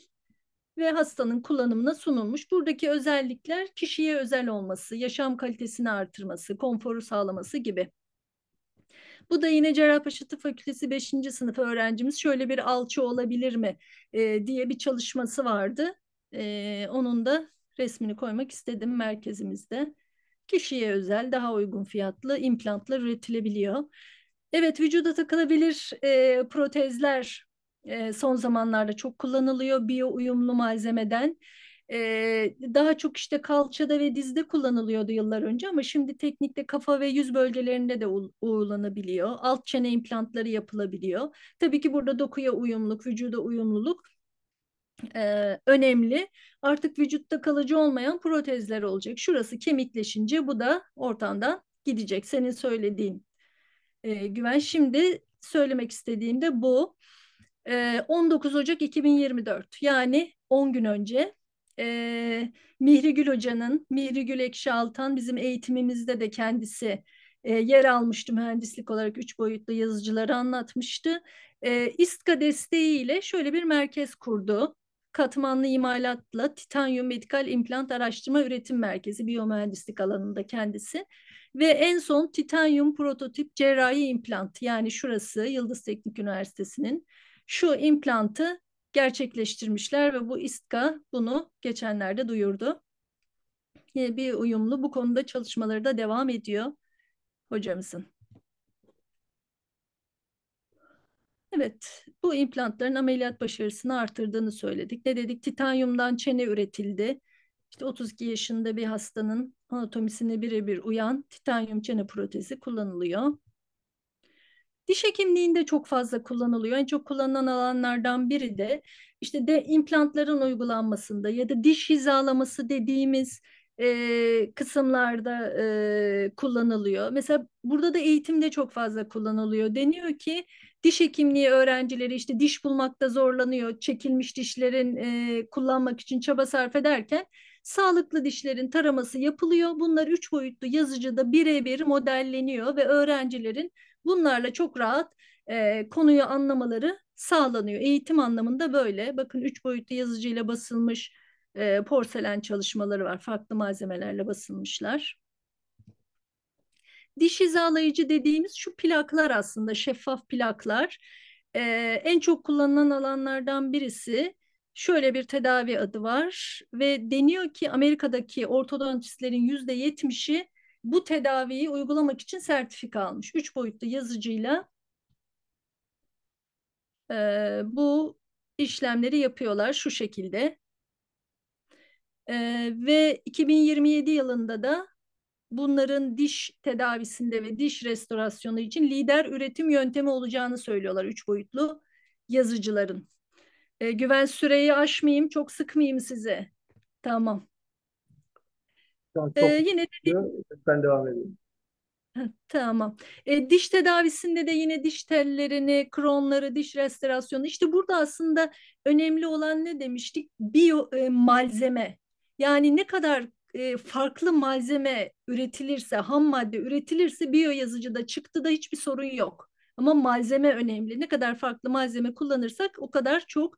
ve hastanın kullanımına sunulmuş. Buradaki özellikler kişiye özel olması, yaşam kalitesini artırması, konforu sağlaması gibi. Bu da yine Cerrahpaşa Tıp Fakültesi 5. sınıf öğrencimiz şöyle bir alçı olabilir mi e, diye bir çalışması vardı. E, onun da resmini koymak istedim merkezimizde. Kişiye özel daha uygun fiyatlı implantlar üretilebiliyor. Evet vücuda takılabilir e, protezler e, son zamanlarda çok kullanılıyor biyo uyumlu malzemeden. E, daha çok işte kalçada ve dizde kullanılıyordu yıllar önce ama şimdi teknikte kafa ve yüz bölgelerinde de uygulanabiliyor. Alt çene implantları yapılabiliyor. Tabii ki burada dokuya uyumluk, vücuda uyumluluk e, önemli. Artık vücutta kalıcı olmayan protezler olacak. Şurası kemikleşince bu da ortamdan gidecek. Senin söylediğin e, güven. Şimdi söylemek istediğim de bu. E, 19 Ocak 2024 yani 10 gün önce e, Mihri Gül Hoca'nın, Mihri Ekşi Altan bizim eğitimimizde de kendisi e, yer almıştı mühendislik olarak üç boyutlu yazıcıları anlatmıştı. E, İSKA desteğiyle şöyle bir merkez kurdu katmanlı imalatla Titanyum Medikal implant Araştırma Üretim Merkezi biyomühendislik alanında kendisi ve en son Titanyum Prototip Cerrahi implant yani şurası Yıldız Teknik Üniversitesi'nin şu implantı gerçekleştirmişler ve bu İSTKA bunu geçenlerde duyurdu. Yine bir uyumlu bu konuda çalışmaları da devam ediyor hocamızın. Evet, bu implantların ameliyat başarısını artırdığını söyledik. Ne dedik? Titanyumdan çene üretildi. İşte 32 yaşında bir hastanın anatomisine birebir uyan titanyum çene protezi kullanılıyor. Diş hekimliğinde çok fazla kullanılıyor. En çok kullanılan alanlardan biri de işte de implantların uygulanmasında ya da diş hizalaması dediğimiz e, kısımlarda e, kullanılıyor. Mesela burada da eğitimde çok fazla kullanılıyor. Deniyor ki diş hekimliği öğrencileri işte diş bulmakta zorlanıyor. Çekilmiş dişlerin e, kullanmak için çaba sarf ederken sağlıklı dişlerin taraması yapılıyor. Bunlar üç boyutlu yazıcıda birebir modelleniyor ve öğrencilerin bunlarla çok rahat e, konuyu anlamaları sağlanıyor. Eğitim anlamında böyle. Bakın üç boyutlu yazıcıyla basılmış e, porselen çalışmaları var. Farklı malzemelerle basılmışlar. Diş hizalayıcı dediğimiz şu plaklar aslında şeffaf plaklar. E, en çok kullanılan alanlardan birisi şöyle bir tedavi adı var ve deniyor ki Amerika'daki ortodontistlerin yüzde yetmişi bu tedaviyi uygulamak için sertifika almış. Üç boyutlu yazıcıyla e, bu işlemleri yapıyorlar şu şekilde. E, ve 2027 yılında da bunların diş tedavisinde ve diş restorasyonu için lider üretim yöntemi olacağını söylüyorlar üç boyutlu yazıcıların. E, güven süreyi aşmayayım, çok sıkmayayım size. Tamam. ee, yine ben devam edeyim. Tamam. E, diş tedavisinde de yine diş tellerini, kronları, diş restorasyonu. İşte burada aslında önemli olan ne demiştik? Biyo e, malzeme. Yani ne kadar e, farklı malzeme üretilirse, ham madde üretilirse biyo yazıcıda çıktı da hiçbir sorun yok. Ama malzeme önemli. Ne kadar farklı malzeme kullanırsak o kadar çok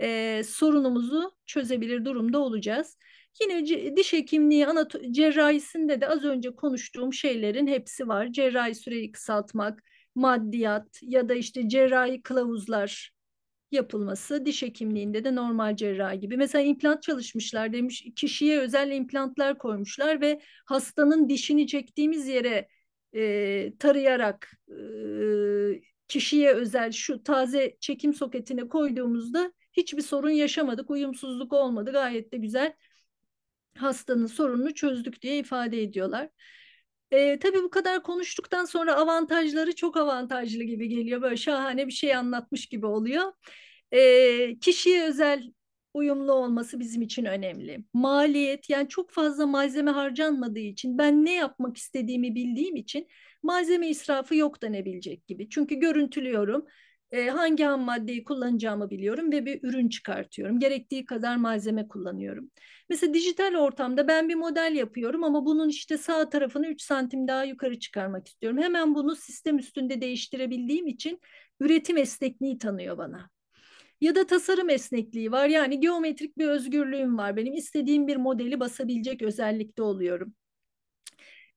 e, sorunumuzu çözebilir durumda olacağız. Yine diş hekimliği anato- cerrahisinde de az önce konuştuğum şeylerin hepsi var. Cerrahi süreyi kısaltmak, maddiyat ya da işte cerrahi kılavuzlar yapılması diş hekimliğinde de normal cerrahi gibi. Mesela implant çalışmışlar demiş kişiye özel implantlar koymuşlar ve hastanın dişini çektiğimiz yere e, tarayarak e, kişiye özel şu taze çekim soketine koyduğumuzda hiçbir sorun yaşamadık, uyumsuzluk olmadı. Gayet de güzel hastanın sorununu çözdük diye ifade ediyorlar. E, tabii bu kadar konuştuktan sonra avantajları çok avantajlı gibi geliyor. Böyle şahane bir şey anlatmış gibi oluyor. E, kişiye özel uyumlu olması bizim için önemli. Maliyet yani çok fazla malzeme harcanmadığı için ben ne yapmak istediğimi bildiğim için malzeme israfı yok denebilecek gibi. Çünkü görüntülüyorum e, hangi ham maddeyi kullanacağımı biliyorum ve bir ürün çıkartıyorum. Gerektiği kadar malzeme kullanıyorum. Mesela dijital ortamda ben bir model yapıyorum ama bunun işte sağ tarafını 3 santim daha yukarı çıkarmak istiyorum. Hemen bunu sistem üstünde değiştirebildiğim için üretim esnekliği tanıyor bana. Ya da tasarım esnekliği var yani geometrik bir özgürlüğüm var. Benim istediğim bir modeli basabilecek özellikte oluyorum.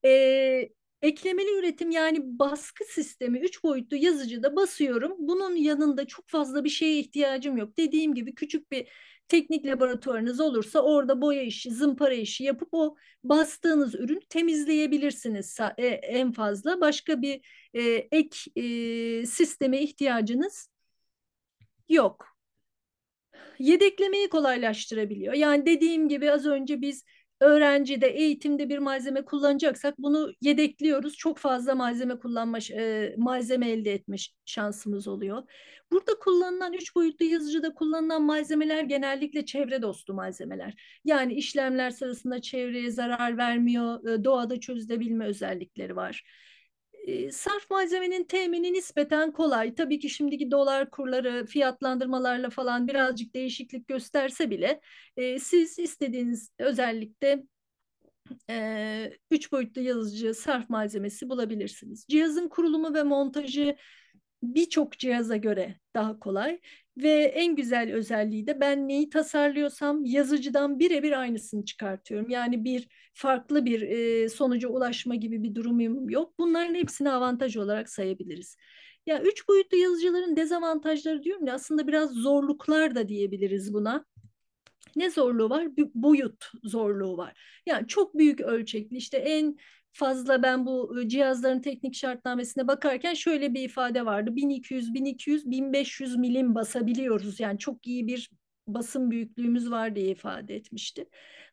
Ee, Eklemeli üretim yani baskı sistemi 3 boyutlu yazıcıda basıyorum. Bunun yanında çok fazla bir şeye ihtiyacım yok. Dediğim gibi küçük bir teknik laboratuvarınız olursa orada boya işi, zımpara işi yapıp o bastığınız ürünü temizleyebilirsiniz e, en fazla. Başka bir e, ek e, sisteme ihtiyacınız yok. Yedeklemeyi kolaylaştırabiliyor. Yani dediğim gibi az önce biz Öğrenci de eğitimde bir malzeme kullanacaksak bunu yedekliyoruz. Çok fazla malzeme kullanma, e, malzeme elde etmiş şansımız oluyor. Burada kullanılan üç boyutlu yazıcıda kullanılan malzemeler genellikle çevre dostu malzemeler. Yani işlemler sırasında çevreye zarar vermiyor, e, doğada çözülebilme özellikleri var sarf malzemenin temini nispeten kolay. Tabii ki şimdiki dolar kurları fiyatlandırmalarla falan birazcık değişiklik gösterse bile e, siz istediğiniz özellikle e, üç boyutlu yazıcı sarf malzemesi bulabilirsiniz. Cihazın kurulumu ve montajı birçok cihaza göre daha kolay. Ve en güzel özelliği de ben neyi tasarlıyorsam yazıcıdan birebir aynısını çıkartıyorum. Yani bir farklı bir e, sonuca ulaşma gibi bir durumum yok. Bunların hepsini avantaj olarak sayabiliriz. Ya üç boyutlu yazıcıların dezavantajları diyorum ya aslında biraz zorluklar da diyebiliriz buna. Ne zorluğu var? Bir boyut zorluğu var. Yani çok büyük ölçekli işte en fazla ben bu ıı, cihazların teknik şartnamesine bakarken şöyle bir ifade vardı. 1200, 1200, 1500 milim basabiliyoruz. Yani çok iyi bir basın büyüklüğümüz var diye ifade etmişti.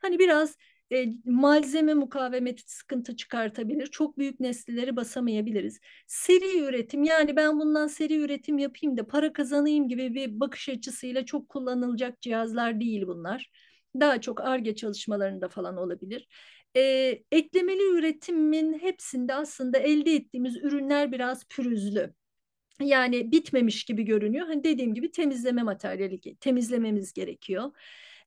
Hani biraz e, malzeme mukavemeti sıkıntı çıkartabilir. Çok büyük nesneleri basamayabiliriz. Seri üretim yani ben bundan seri üretim yapayım da para kazanayım gibi bir bakış açısıyla çok kullanılacak cihazlar değil bunlar. Daha çok ARGE çalışmalarında falan olabilir e, eklemeli üretimin hepsinde aslında elde ettiğimiz ürünler biraz pürüzlü. Yani bitmemiş gibi görünüyor. Hani dediğim gibi temizleme materyali temizlememiz gerekiyor.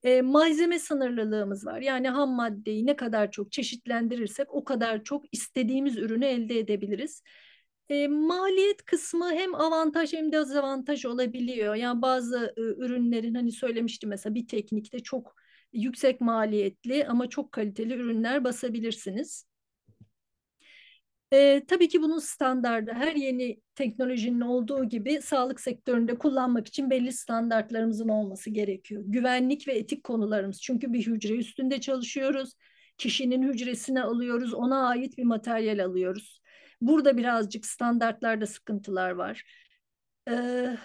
E, malzeme sınırlılığımız var. Yani ham maddeyi ne kadar çok çeşitlendirirsek o kadar çok istediğimiz ürünü elde edebiliriz. E, maliyet kısmı hem avantaj hem de dezavantaj olabiliyor. Yani bazı e, ürünlerin hani söylemiştim mesela bir teknikte çok yüksek maliyetli ama çok kaliteli ürünler basabilirsiniz. E, tabii ki bunun standardı her yeni teknolojinin olduğu gibi sağlık sektöründe kullanmak için belli standartlarımızın olması gerekiyor. Güvenlik ve etik konularımız çünkü bir hücre üstünde çalışıyoruz. Kişinin hücresine alıyoruz, ona ait bir materyal alıyoruz. Burada birazcık standartlarda sıkıntılar var. Ee,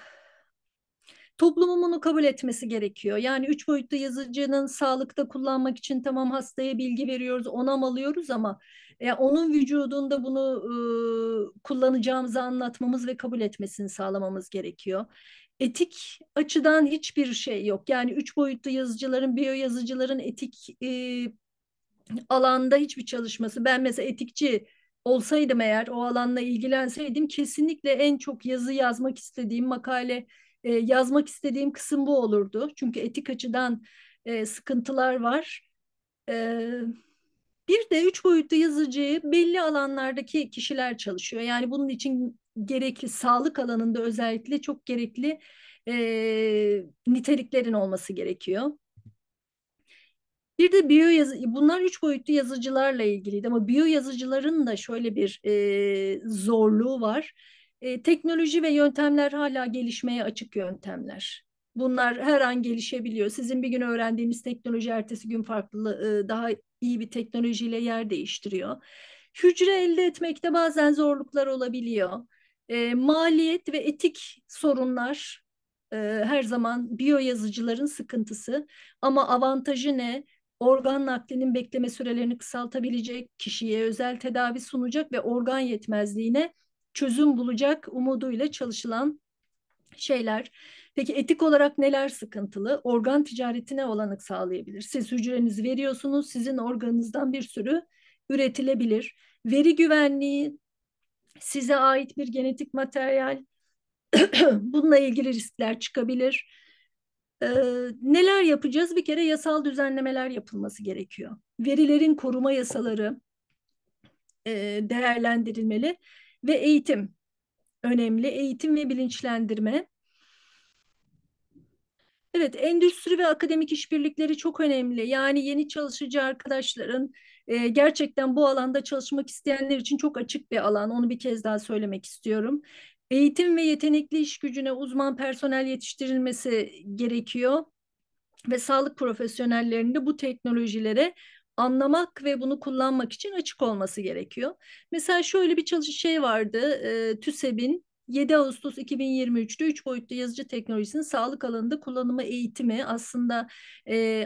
Toplumun bunu kabul etmesi gerekiyor. Yani üç boyutlu yazıcının sağlıkta kullanmak için tamam hastaya bilgi veriyoruz, onam alıyoruz ama ya e, yani onun vücudunda bunu e, kullanacağımızı anlatmamız ve kabul etmesini sağlamamız gerekiyor etik açıdan hiçbir şey yok. Yani üç boyutlu yazıcıların, biyo yazıcıların etik e, alanda hiçbir çalışması. Ben mesela etikçi olsaydım eğer o alanla ilgilenseydim kesinlikle en çok yazı yazmak istediğim makale e, yazmak istediğim kısım bu olurdu. Çünkü etik açıdan e, sıkıntılar var. E, bir de üç boyutlu yazıcıyı belli alanlardaki kişiler çalışıyor. Yani bunun için gerekli sağlık alanında özellikle çok gerekli e, niteliklerin olması gerekiyor. Bir de biyo yazı bunlar üç boyutlu yazıcılarla ilgiliydi ama biyo yazıcıların da şöyle bir e, zorluğu var e, teknoloji ve yöntemler hala gelişmeye açık yöntemler. Bunlar her an gelişebiliyor. Sizin bir gün öğrendiğiniz teknoloji ertesi gün farklı, e, daha iyi bir teknolojiyle yer değiştiriyor. Hücre elde etmekte bazen zorluklar olabiliyor. E, maliyet ve etik sorunlar e, her zaman biyo yazıcıların sıkıntısı. Ama avantajı ne? organ naklinin bekleme sürelerini kısaltabilecek, kişiye özel tedavi sunacak ve organ yetmezliğine çözüm bulacak umuduyla çalışılan şeyler. Peki etik olarak neler sıkıntılı? Organ ticaretine olanak sağlayabilir. Siz hücrenizi veriyorsunuz, sizin organınızdan bir sürü üretilebilir. Veri güvenliği, size ait bir genetik materyal, bununla ilgili riskler çıkabilir. Ee, neler yapacağız? Bir kere yasal düzenlemeler yapılması gerekiyor. Verilerin koruma yasaları e, değerlendirilmeli ve eğitim önemli. Eğitim ve bilinçlendirme. Evet, endüstri ve akademik işbirlikleri çok önemli. Yani yeni çalışıcı arkadaşların e, gerçekten bu alanda çalışmak isteyenler için çok açık bir alan. Onu bir kez daha söylemek istiyorum. Eğitim ve yetenekli iş gücüne uzman personel yetiştirilmesi gerekiyor ve sağlık profesyonellerinde bu teknolojilere anlamak ve bunu kullanmak için açık olması gerekiyor. Mesela şöyle bir çalış şey vardı e, TÜSEB'in 7 Ağustos 2023'te 3 boyutlu yazıcı teknolojisinin sağlık alanında kullanımı eğitimi aslında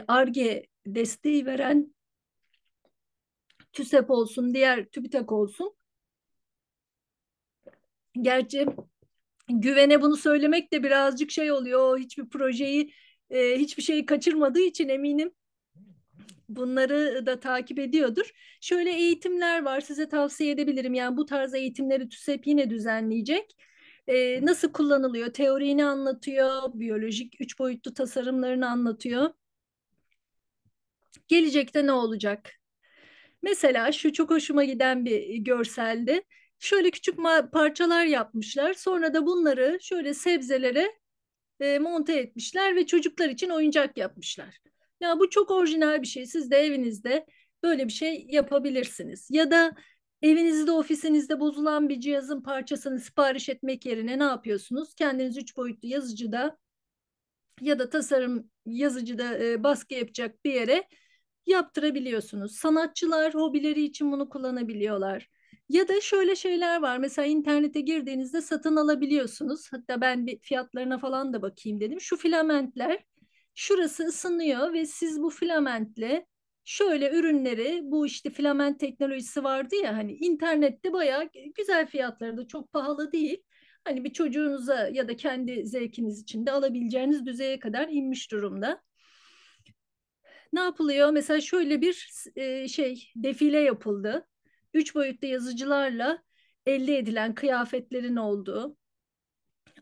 ARGE e, desteği veren TÜSEP olsun diğer TÜBİTAK olsun. Gerçi güvene bunu söylemek de birazcık şey oluyor hiçbir projeyi e, hiçbir şeyi kaçırmadığı için eminim bunları da takip ediyordur. Şöyle eğitimler var size tavsiye edebilirim. Yani bu tarz eğitimleri TÜSEP yine düzenleyecek. Ee, nasıl kullanılıyor? Teorini anlatıyor, biyolojik üç boyutlu tasarımlarını anlatıyor. Gelecekte ne olacak? Mesela şu çok hoşuma giden bir görseldi. Şöyle küçük parçalar yapmışlar. Sonra da bunları şöyle sebzelere e, monte etmişler ve çocuklar için oyuncak yapmışlar. Ya bu çok orijinal bir şey. Siz de evinizde böyle bir şey yapabilirsiniz. Ya da evinizde, ofisinizde bozulan bir cihazın parçasını sipariş etmek yerine ne yapıyorsunuz? Kendiniz üç boyutlu yazıcıda ya da tasarım yazıcıda e, baskı yapacak bir yere yaptırabiliyorsunuz. Sanatçılar hobileri için bunu kullanabiliyorlar. Ya da şöyle şeyler var. Mesela internete girdiğinizde satın alabiliyorsunuz. Hatta ben bir fiyatlarına falan da bakayım dedim. Şu filamentler Şurası ısınıyor ve siz bu filamentle şöyle ürünleri bu işte filament teknolojisi vardı ya hani internette bayağı güzel fiyatları da çok pahalı değil. Hani bir çocuğunuza ya da kendi zevkiniz için de alabileceğiniz düzeye kadar inmiş durumda. Ne yapılıyor? Mesela şöyle bir e, şey defile yapıldı. Üç boyutlu yazıcılarla elde edilen kıyafetlerin olduğu,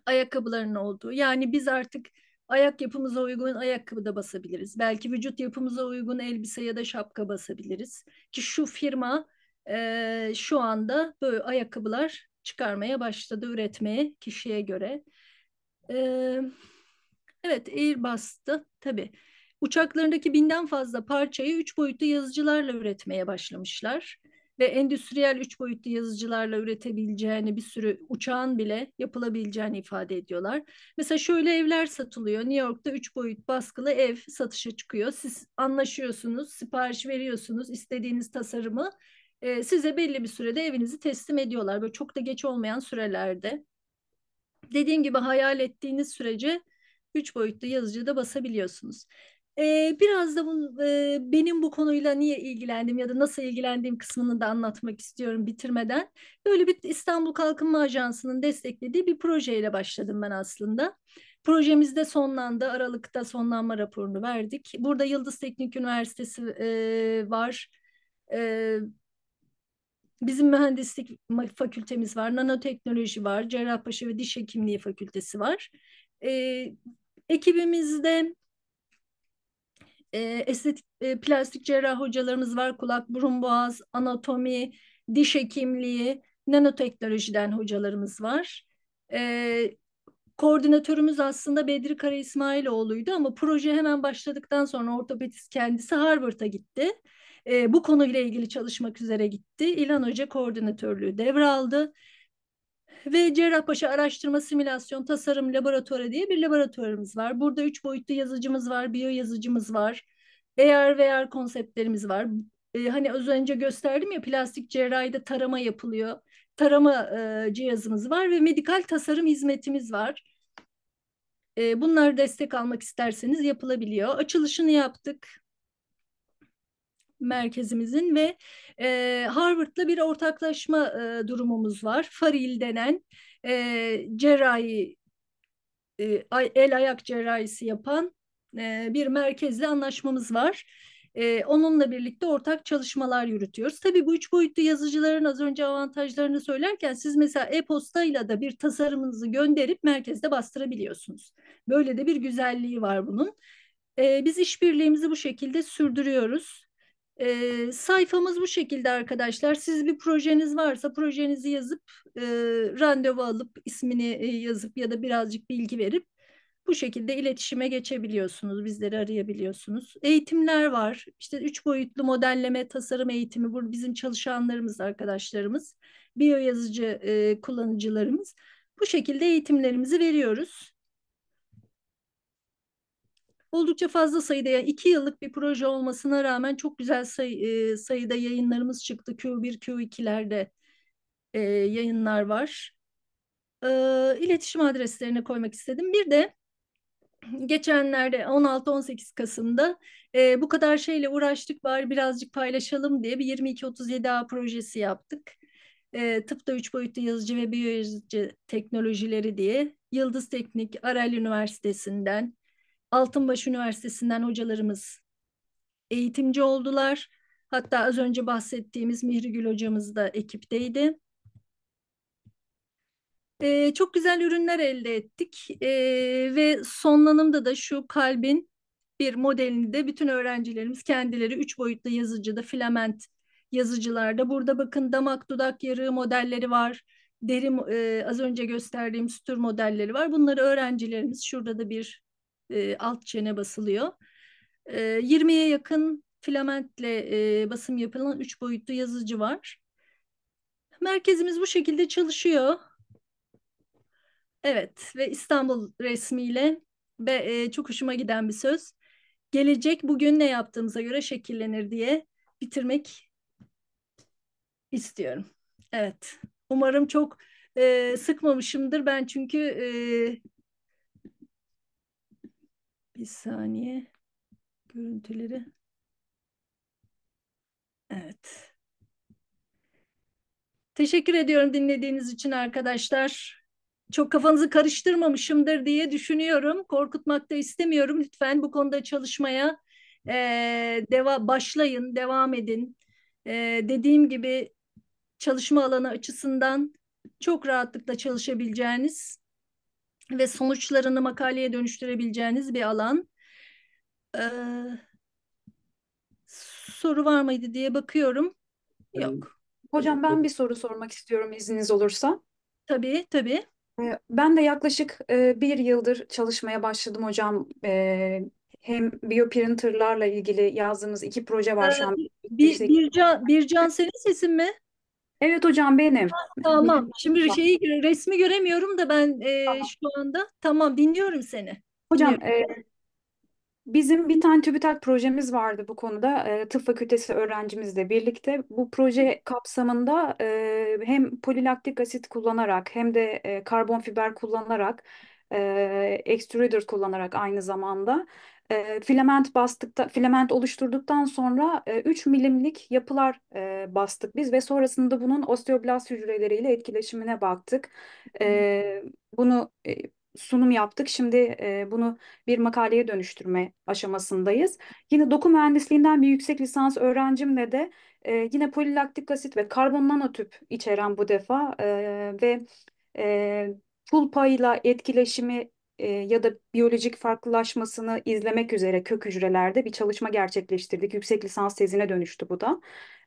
ayakkabıların olduğu. Yani biz artık Ayak yapımıza uygun ayakkabı da basabiliriz. Belki vücut yapımıza uygun elbise ya da şapka basabiliriz. Ki şu firma e, şu anda böyle ayakkabılar çıkarmaya başladı, üretmeye kişiye göre. E, evet, Airbus'ta tabii. Uçaklarındaki binden fazla parçayı üç boyutlu yazıcılarla üretmeye başlamışlar ve endüstriyel üç boyutlu yazıcılarla üretebileceğini bir sürü uçağın bile yapılabileceğini ifade ediyorlar. Mesela şöyle evler satılıyor. New York'ta üç boyut baskılı ev satışa çıkıyor. Siz anlaşıyorsunuz, sipariş veriyorsunuz istediğiniz tasarımı. E, size belli bir sürede evinizi teslim ediyorlar. Böyle çok da geç olmayan sürelerde. Dediğim gibi hayal ettiğiniz sürece üç boyutlu yazıcıda basabiliyorsunuz. Ee, biraz da bu, e, benim bu konuyla niye ilgilendim ya da nasıl ilgilendiğim kısmını da anlatmak istiyorum bitirmeden. Böyle bir İstanbul Kalkınma Ajansı'nın desteklediği bir projeyle başladım ben aslında. Projemiz de sonlandı. Aralık'ta sonlanma raporunu verdik. Burada Yıldız Teknik Üniversitesi e, var. E, Bizim mühendislik fakültemiz var, nanoteknoloji var, Cerrahpaşa ve Diş Hekimliği Fakültesi var. E, ekibimizde e, estetik e, plastik cerrah hocalarımız var. Kulak, burun, boğaz, anatomi, diş hekimliği, nanoteknolojiden hocalarımız var. E, koordinatörümüz aslında Bedri Kara İsmailoğlu'ydu ama proje hemen başladıktan sonra ortopedist kendisi Harvard'a gitti. E, bu konuyla ilgili çalışmak üzere gitti. İlan Hoca koordinatörlüğü devraldı ve Cerrahpaşa Araştırma Simülasyon Tasarım Laboratuvarı diye bir laboratuvarımız var. Burada üç boyutlu yazıcımız var, biyo yazıcımız var. AR VR konseptlerimiz var. Ee, hani az önce gösterdim ya plastik cerrahide tarama yapılıyor. Tarama e, cihazımız var ve medikal tasarım hizmetimiz var. E, bunları destek almak isterseniz yapılabiliyor. Açılışını yaptık merkezimizin ve e, Harvard'la bir ortaklaşma e, durumumuz var. Faril denen e, cerrahi e, el ayak cerrahisi yapan e, bir merkezle anlaşmamız var. E, onunla birlikte ortak çalışmalar yürütüyoruz. Tabii bu üç boyutlu yazıcıların az önce avantajlarını söylerken siz mesela e-postayla da bir tasarımınızı gönderip merkezde bastırabiliyorsunuz. Böyle de bir güzelliği var bunun. biz işbirliğimizi bu şekilde sürdürüyoruz. E, sayfamız bu şekilde arkadaşlar. Siz bir projeniz varsa projenizi yazıp e, randevu alıp ismini e, yazıp ya da birazcık bilgi verip bu şekilde iletişime geçebiliyorsunuz. Bizleri arayabiliyorsunuz. Eğitimler var. İşte üç boyutlu modelleme tasarım eğitimi bu bizim çalışanlarımız arkadaşlarımız. Biyo yazıcı e, kullanıcılarımız. Bu şekilde eğitimlerimizi veriyoruz. Oldukça fazla sayıda yani iki yıllık bir proje olmasına rağmen çok güzel sayı, e, sayıda yayınlarımız çıktı. Q1, Q2'lerde e, yayınlar var. E, iletişim adreslerine koymak istedim. Bir de geçenlerde 16-18 Kasım'da e, bu kadar şeyle uğraştık bari birazcık paylaşalım diye bir 22-37A projesi yaptık. E, tıpta üç boyutlu yazıcı ve biyoyazıcı teknolojileri diye Yıldız Teknik Aral Üniversitesi'nden Altınbaş Üniversitesi'nden hocalarımız eğitimci oldular. Hatta az önce bahsettiğimiz Mihrigül hocamız da ekipteydi. Ee, çok güzel ürünler elde ettik ee, ve sonlanımda da şu kalbin bir modelini de bütün öğrencilerimiz kendileri üç boyutlu yazıcıda filament yazıcılarda. Burada bakın damak dudak yarığı modelleri var. Deri e, az önce gösterdiğim sütür modelleri var. Bunları öğrencilerimiz şurada da bir e, alt çene basılıyor. E, 20'ye yakın filamentle e, basım yapılan üç boyutlu yazıcı var. Merkezimiz bu şekilde çalışıyor. Evet ve İstanbul resmiyle ve e, çok hoşuma giden bir söz. Gelecek bugün ne yaptığımıza göre şekillenir diye bitirmek istiyorum. Evet. Umarım çok e, sıkmamışımdır ben çünkü e, bir saniye. Görüntüleri. Evet. Teşekkür ediyorum dinlediğiniz için arkadaşlar. Çok kafanızı karıştırmamışımdır diye düşünüyorum. Korkutmak da istemiyorum. Lütfen bu konuda çalışmaya e, deva başlayın, devam edin. E, dediğim gibi çalışma alanı açısından çok rahatlıkla çalışabileceğiniz ve sonuçlarını makaleye dönüştürebileceğiniz bir alan. Ee, soru var mıydı diye bakıyorum. Ee, Yok. Hocam ben bir soru sormak istiyorum izniniz olursa. Tabii tabii. Ee, ben de yaklaşık e, bir yıldır çalışmaya başladım hocam. Ee, hem bioprinterlarla ilgili yazdığımız iki proje var şu an. Bir, bir can bir can senin sesin mi? Evet hocam benim. Tamam. Şimdi şeyi resmi göremiyorum da ben e, Tamam. şu anda. Tamam dinliyorum seni. Hocam Dinliyorum. e, bizim bir tane TÜBİTAK projemiz vardı bu konuda. E, tıp fakültesi öğrencimizle birlikte. Bu proje kapsamında e, hem polilaktik asit kullanarak hem de e, karbon fiber kullanarak e, extruder kullanarak aynı zamanda e, filament bastıkta filament oluşturduktan sonra e, 3 milimlik yapılar e, bastık biz ve sonrasında bunun osteoblast hücreleriyle etkileşimine baktık. E, bunu e, sunum yaptık. Şimdi e, bunu bir makaleye dönüştürme aşamasındayız. Yine doku mühendisliğinden bir yüksek lisans öğrencimle de e, yine polilaktik asit ve karbon nanotüp içeren bu defa e, ve e, pul payıyla etkileşimi e, ya da biyolojik farklılaşmasını izlemek üzere kök hücrelerde bir çalışma gerçekleştirdik. Yüksek lisans tezine dönüştü bu da.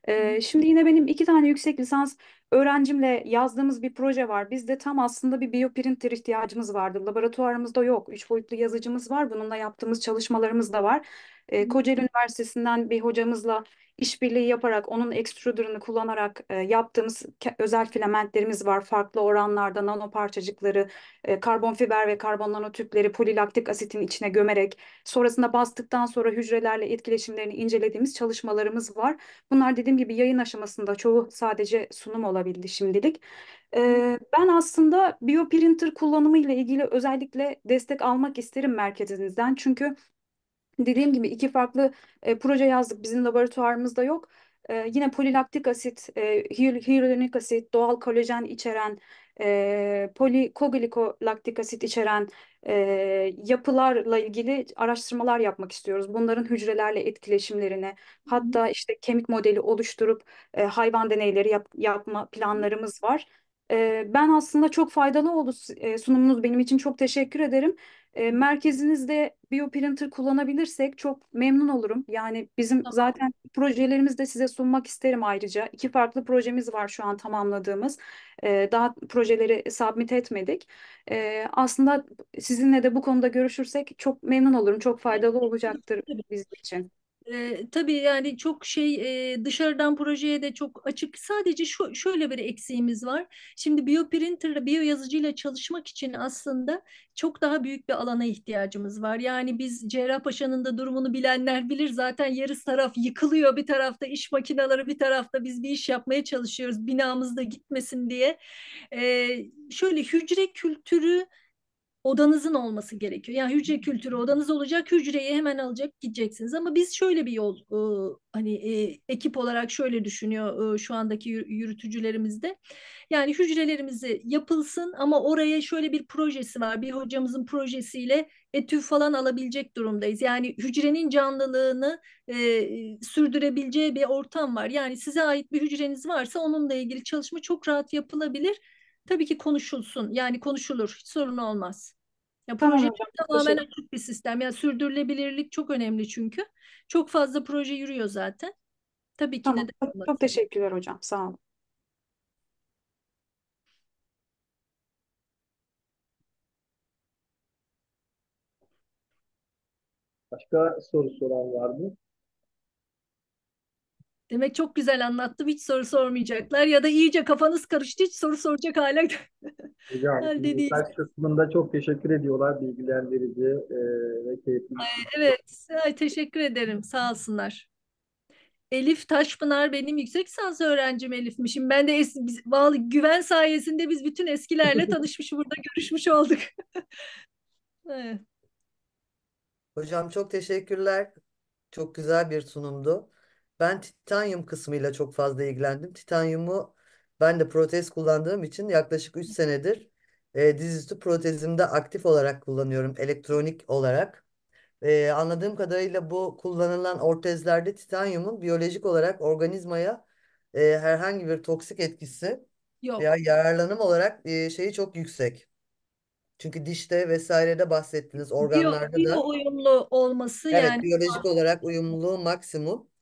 E, şimdi yine benim iki tane yüksek lisans öğrencimle yazdığımız bir proje var. Bizde tam aslında bir bioprinter ihtiyacımız vardı. Laboratuvarımızda yok. Üç boyutlu yazıcımız var. Bununla yaptığımız çalışmalarımız da var. E, Kocaeli Üniversitesi'nden bir hocamızla işbirliği yaparak onun extruder'ını kullanarak e, yaptığımız özel filamentlerimiz var. Farklı oranlarda nano parçacıkları, e, karbon fiber ve karbon nanotüpleri polilaktik asitin içine gömerek sonrasında bastıktan sonra hücrelerle etkileşimlerini incelediğimiz çalışmalarımız var. Bunlar dediğim gibi yayın aşamasında çoğu sadece sunum olabildi şimdilik. E, ben aslında bioprinter kullanımı ile ilgili özellikle destek almak isterim merkezinizden. Çünkü Dediğim gibi iki farklı e, proje yazdık. Bizim laboratuvarımızda yok. E, yine polilaktik asit, e, hyaluronik asit, doğal kolajen içeren, e, polikoglikolaktik asit içeren e, yapılarla ilgili araştırmalar yapmak istiyoruz. Bunların hücrelerle etkileşimlerini, hatta işte kemik modeli oluşturup e, hayvan deneyleri yap, yapma planlarımız var. E, ben aslında çok faydalı oldu e, sunumunuz benim için çok teşekkür ederim. E, merkezinizde bioprinter kullanabilirsek çok memnun olurum. Yani bizim zaten projelerimizi de size sunmak isterim ayrıca. İki farklı projemiz var şu an tamamladığımız. E, daha projeleri submit etmedik. E, aslında sizinle de bu konuda görüşürsek çok memnun olurum. Çok faydalı olacaktır bizim için. E, tabii yani çok şey e, dışarıdan projeye de çok açık. Sadece şu şöyle bir eksiğimiz var. Şimdi bioprinterle biyo çalışmak için aslında çok daha büyük bir alana ihtiyacımız var. Yani biz Cerrahpaşa'nın da durumunu bilenler bilir. Zaten yarısı taraf yıkılıyor. Bir tarafta iş makineleri, bir tarafta biz bir iş yapmaya çalışıyoruz. Binamızda gitmesin diye. E, şöyle hücre kültürü odanızın olması gerekiyor. Yani hücre kültürü odanız olacak, hücreyi hemen alacak gideceksiniz. Ama biz şöyle bir yol e, hani e, ekip olarak şöyle düşünüyor e, şu andaki yürütücülerimizde. Yani hücrelerimizi yapılsın ama oraya şöyle bir projesi var. Bir hocamızın projesiyle etüv falan alabilecek durumdayız. Yani hücrenin canlılığını e, sürdürebileceği bir ortam var. Yani size ait bir hücreniz varsa onunla ilgili çalışma çok rahat yapılabilir Tabii ki konuşulsun. Yani konuşulur. Hiç sorun olmaz. Ya proje tamam, hocam, tamamen açık bir sistem. Yani sürdürülebilirlik çok önemli çünkü. Çok fazla proje yürüyor zaten. Tabii ki tamam. neden Çok, çok teşekkürler hocam. Sağ olun. Başka soru soran var mı? Demek çok güzel anlattım hiç soru sormayacaklar ya da iyice kafanız karıştı hiç soru soracak hale Hocam, değil. kısmında çok teşekkür ediyorlar bilgilendirici e, ve keyifli. evet Ay, teşekkür ederim sağ olsunlar. Elif Taşpınar benim yüksek lisans öğrencim Elif'mişim. Ben de es biz, vallahi güven sayesinde biz bütün eskilerle tanışmış burada görüşmüş olduk. evet. Hocam çok teşekkürler. Çok güzel bir sunumdu. Ben titanyum kısmıyla çok fazla ilgilendim. Titanyumu ben de protez kullandığım için yaklaşık 3 senedir e, dizüstü protezimde aktif olarak kullanıyorum, elektronik olarak. E, anladığım kadarıyla bu kullanılan ortezlerde titanyumun biyolojik olarak organizmaya e, herhangi bir toksik etkisi Yok. yararlanım olarak e, şeyi çok yüksek. Çünkü dişte vesairede bahsettiniz Biyo, organlarda biyo da uyumlu olması evet yani biyolojik olarak uyumluluğu maksimum.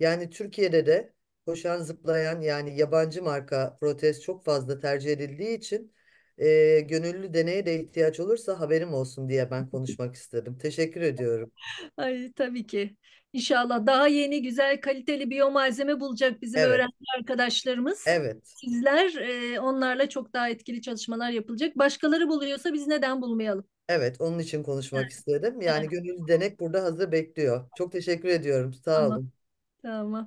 Yani Türkiye'de de koşan zıplayan yani yabancı marka protez çok fazla tercih edildiği için e, gönüllü deneye de ihtiyaç olursa haberim olsun diye ben konuşmak istedim. Teşekkür ediyorum. Ay, tabii ki. İnşallah daha yeni güzel kaliteli biyomalzeme bulacak bizim Evet, öğrenci arkadaşlarımız. evet. Sizler e, onlarla çok daha etkili çalışmalar yapılacak. Başkaları buluyorsa biz neden bulmayalım? Evet, onun için konuşmak istedim. Yani gönüllü denek burada hazır bekliyor. Çok teşekkür ediyorum. Sağ tamam. olun. 看么？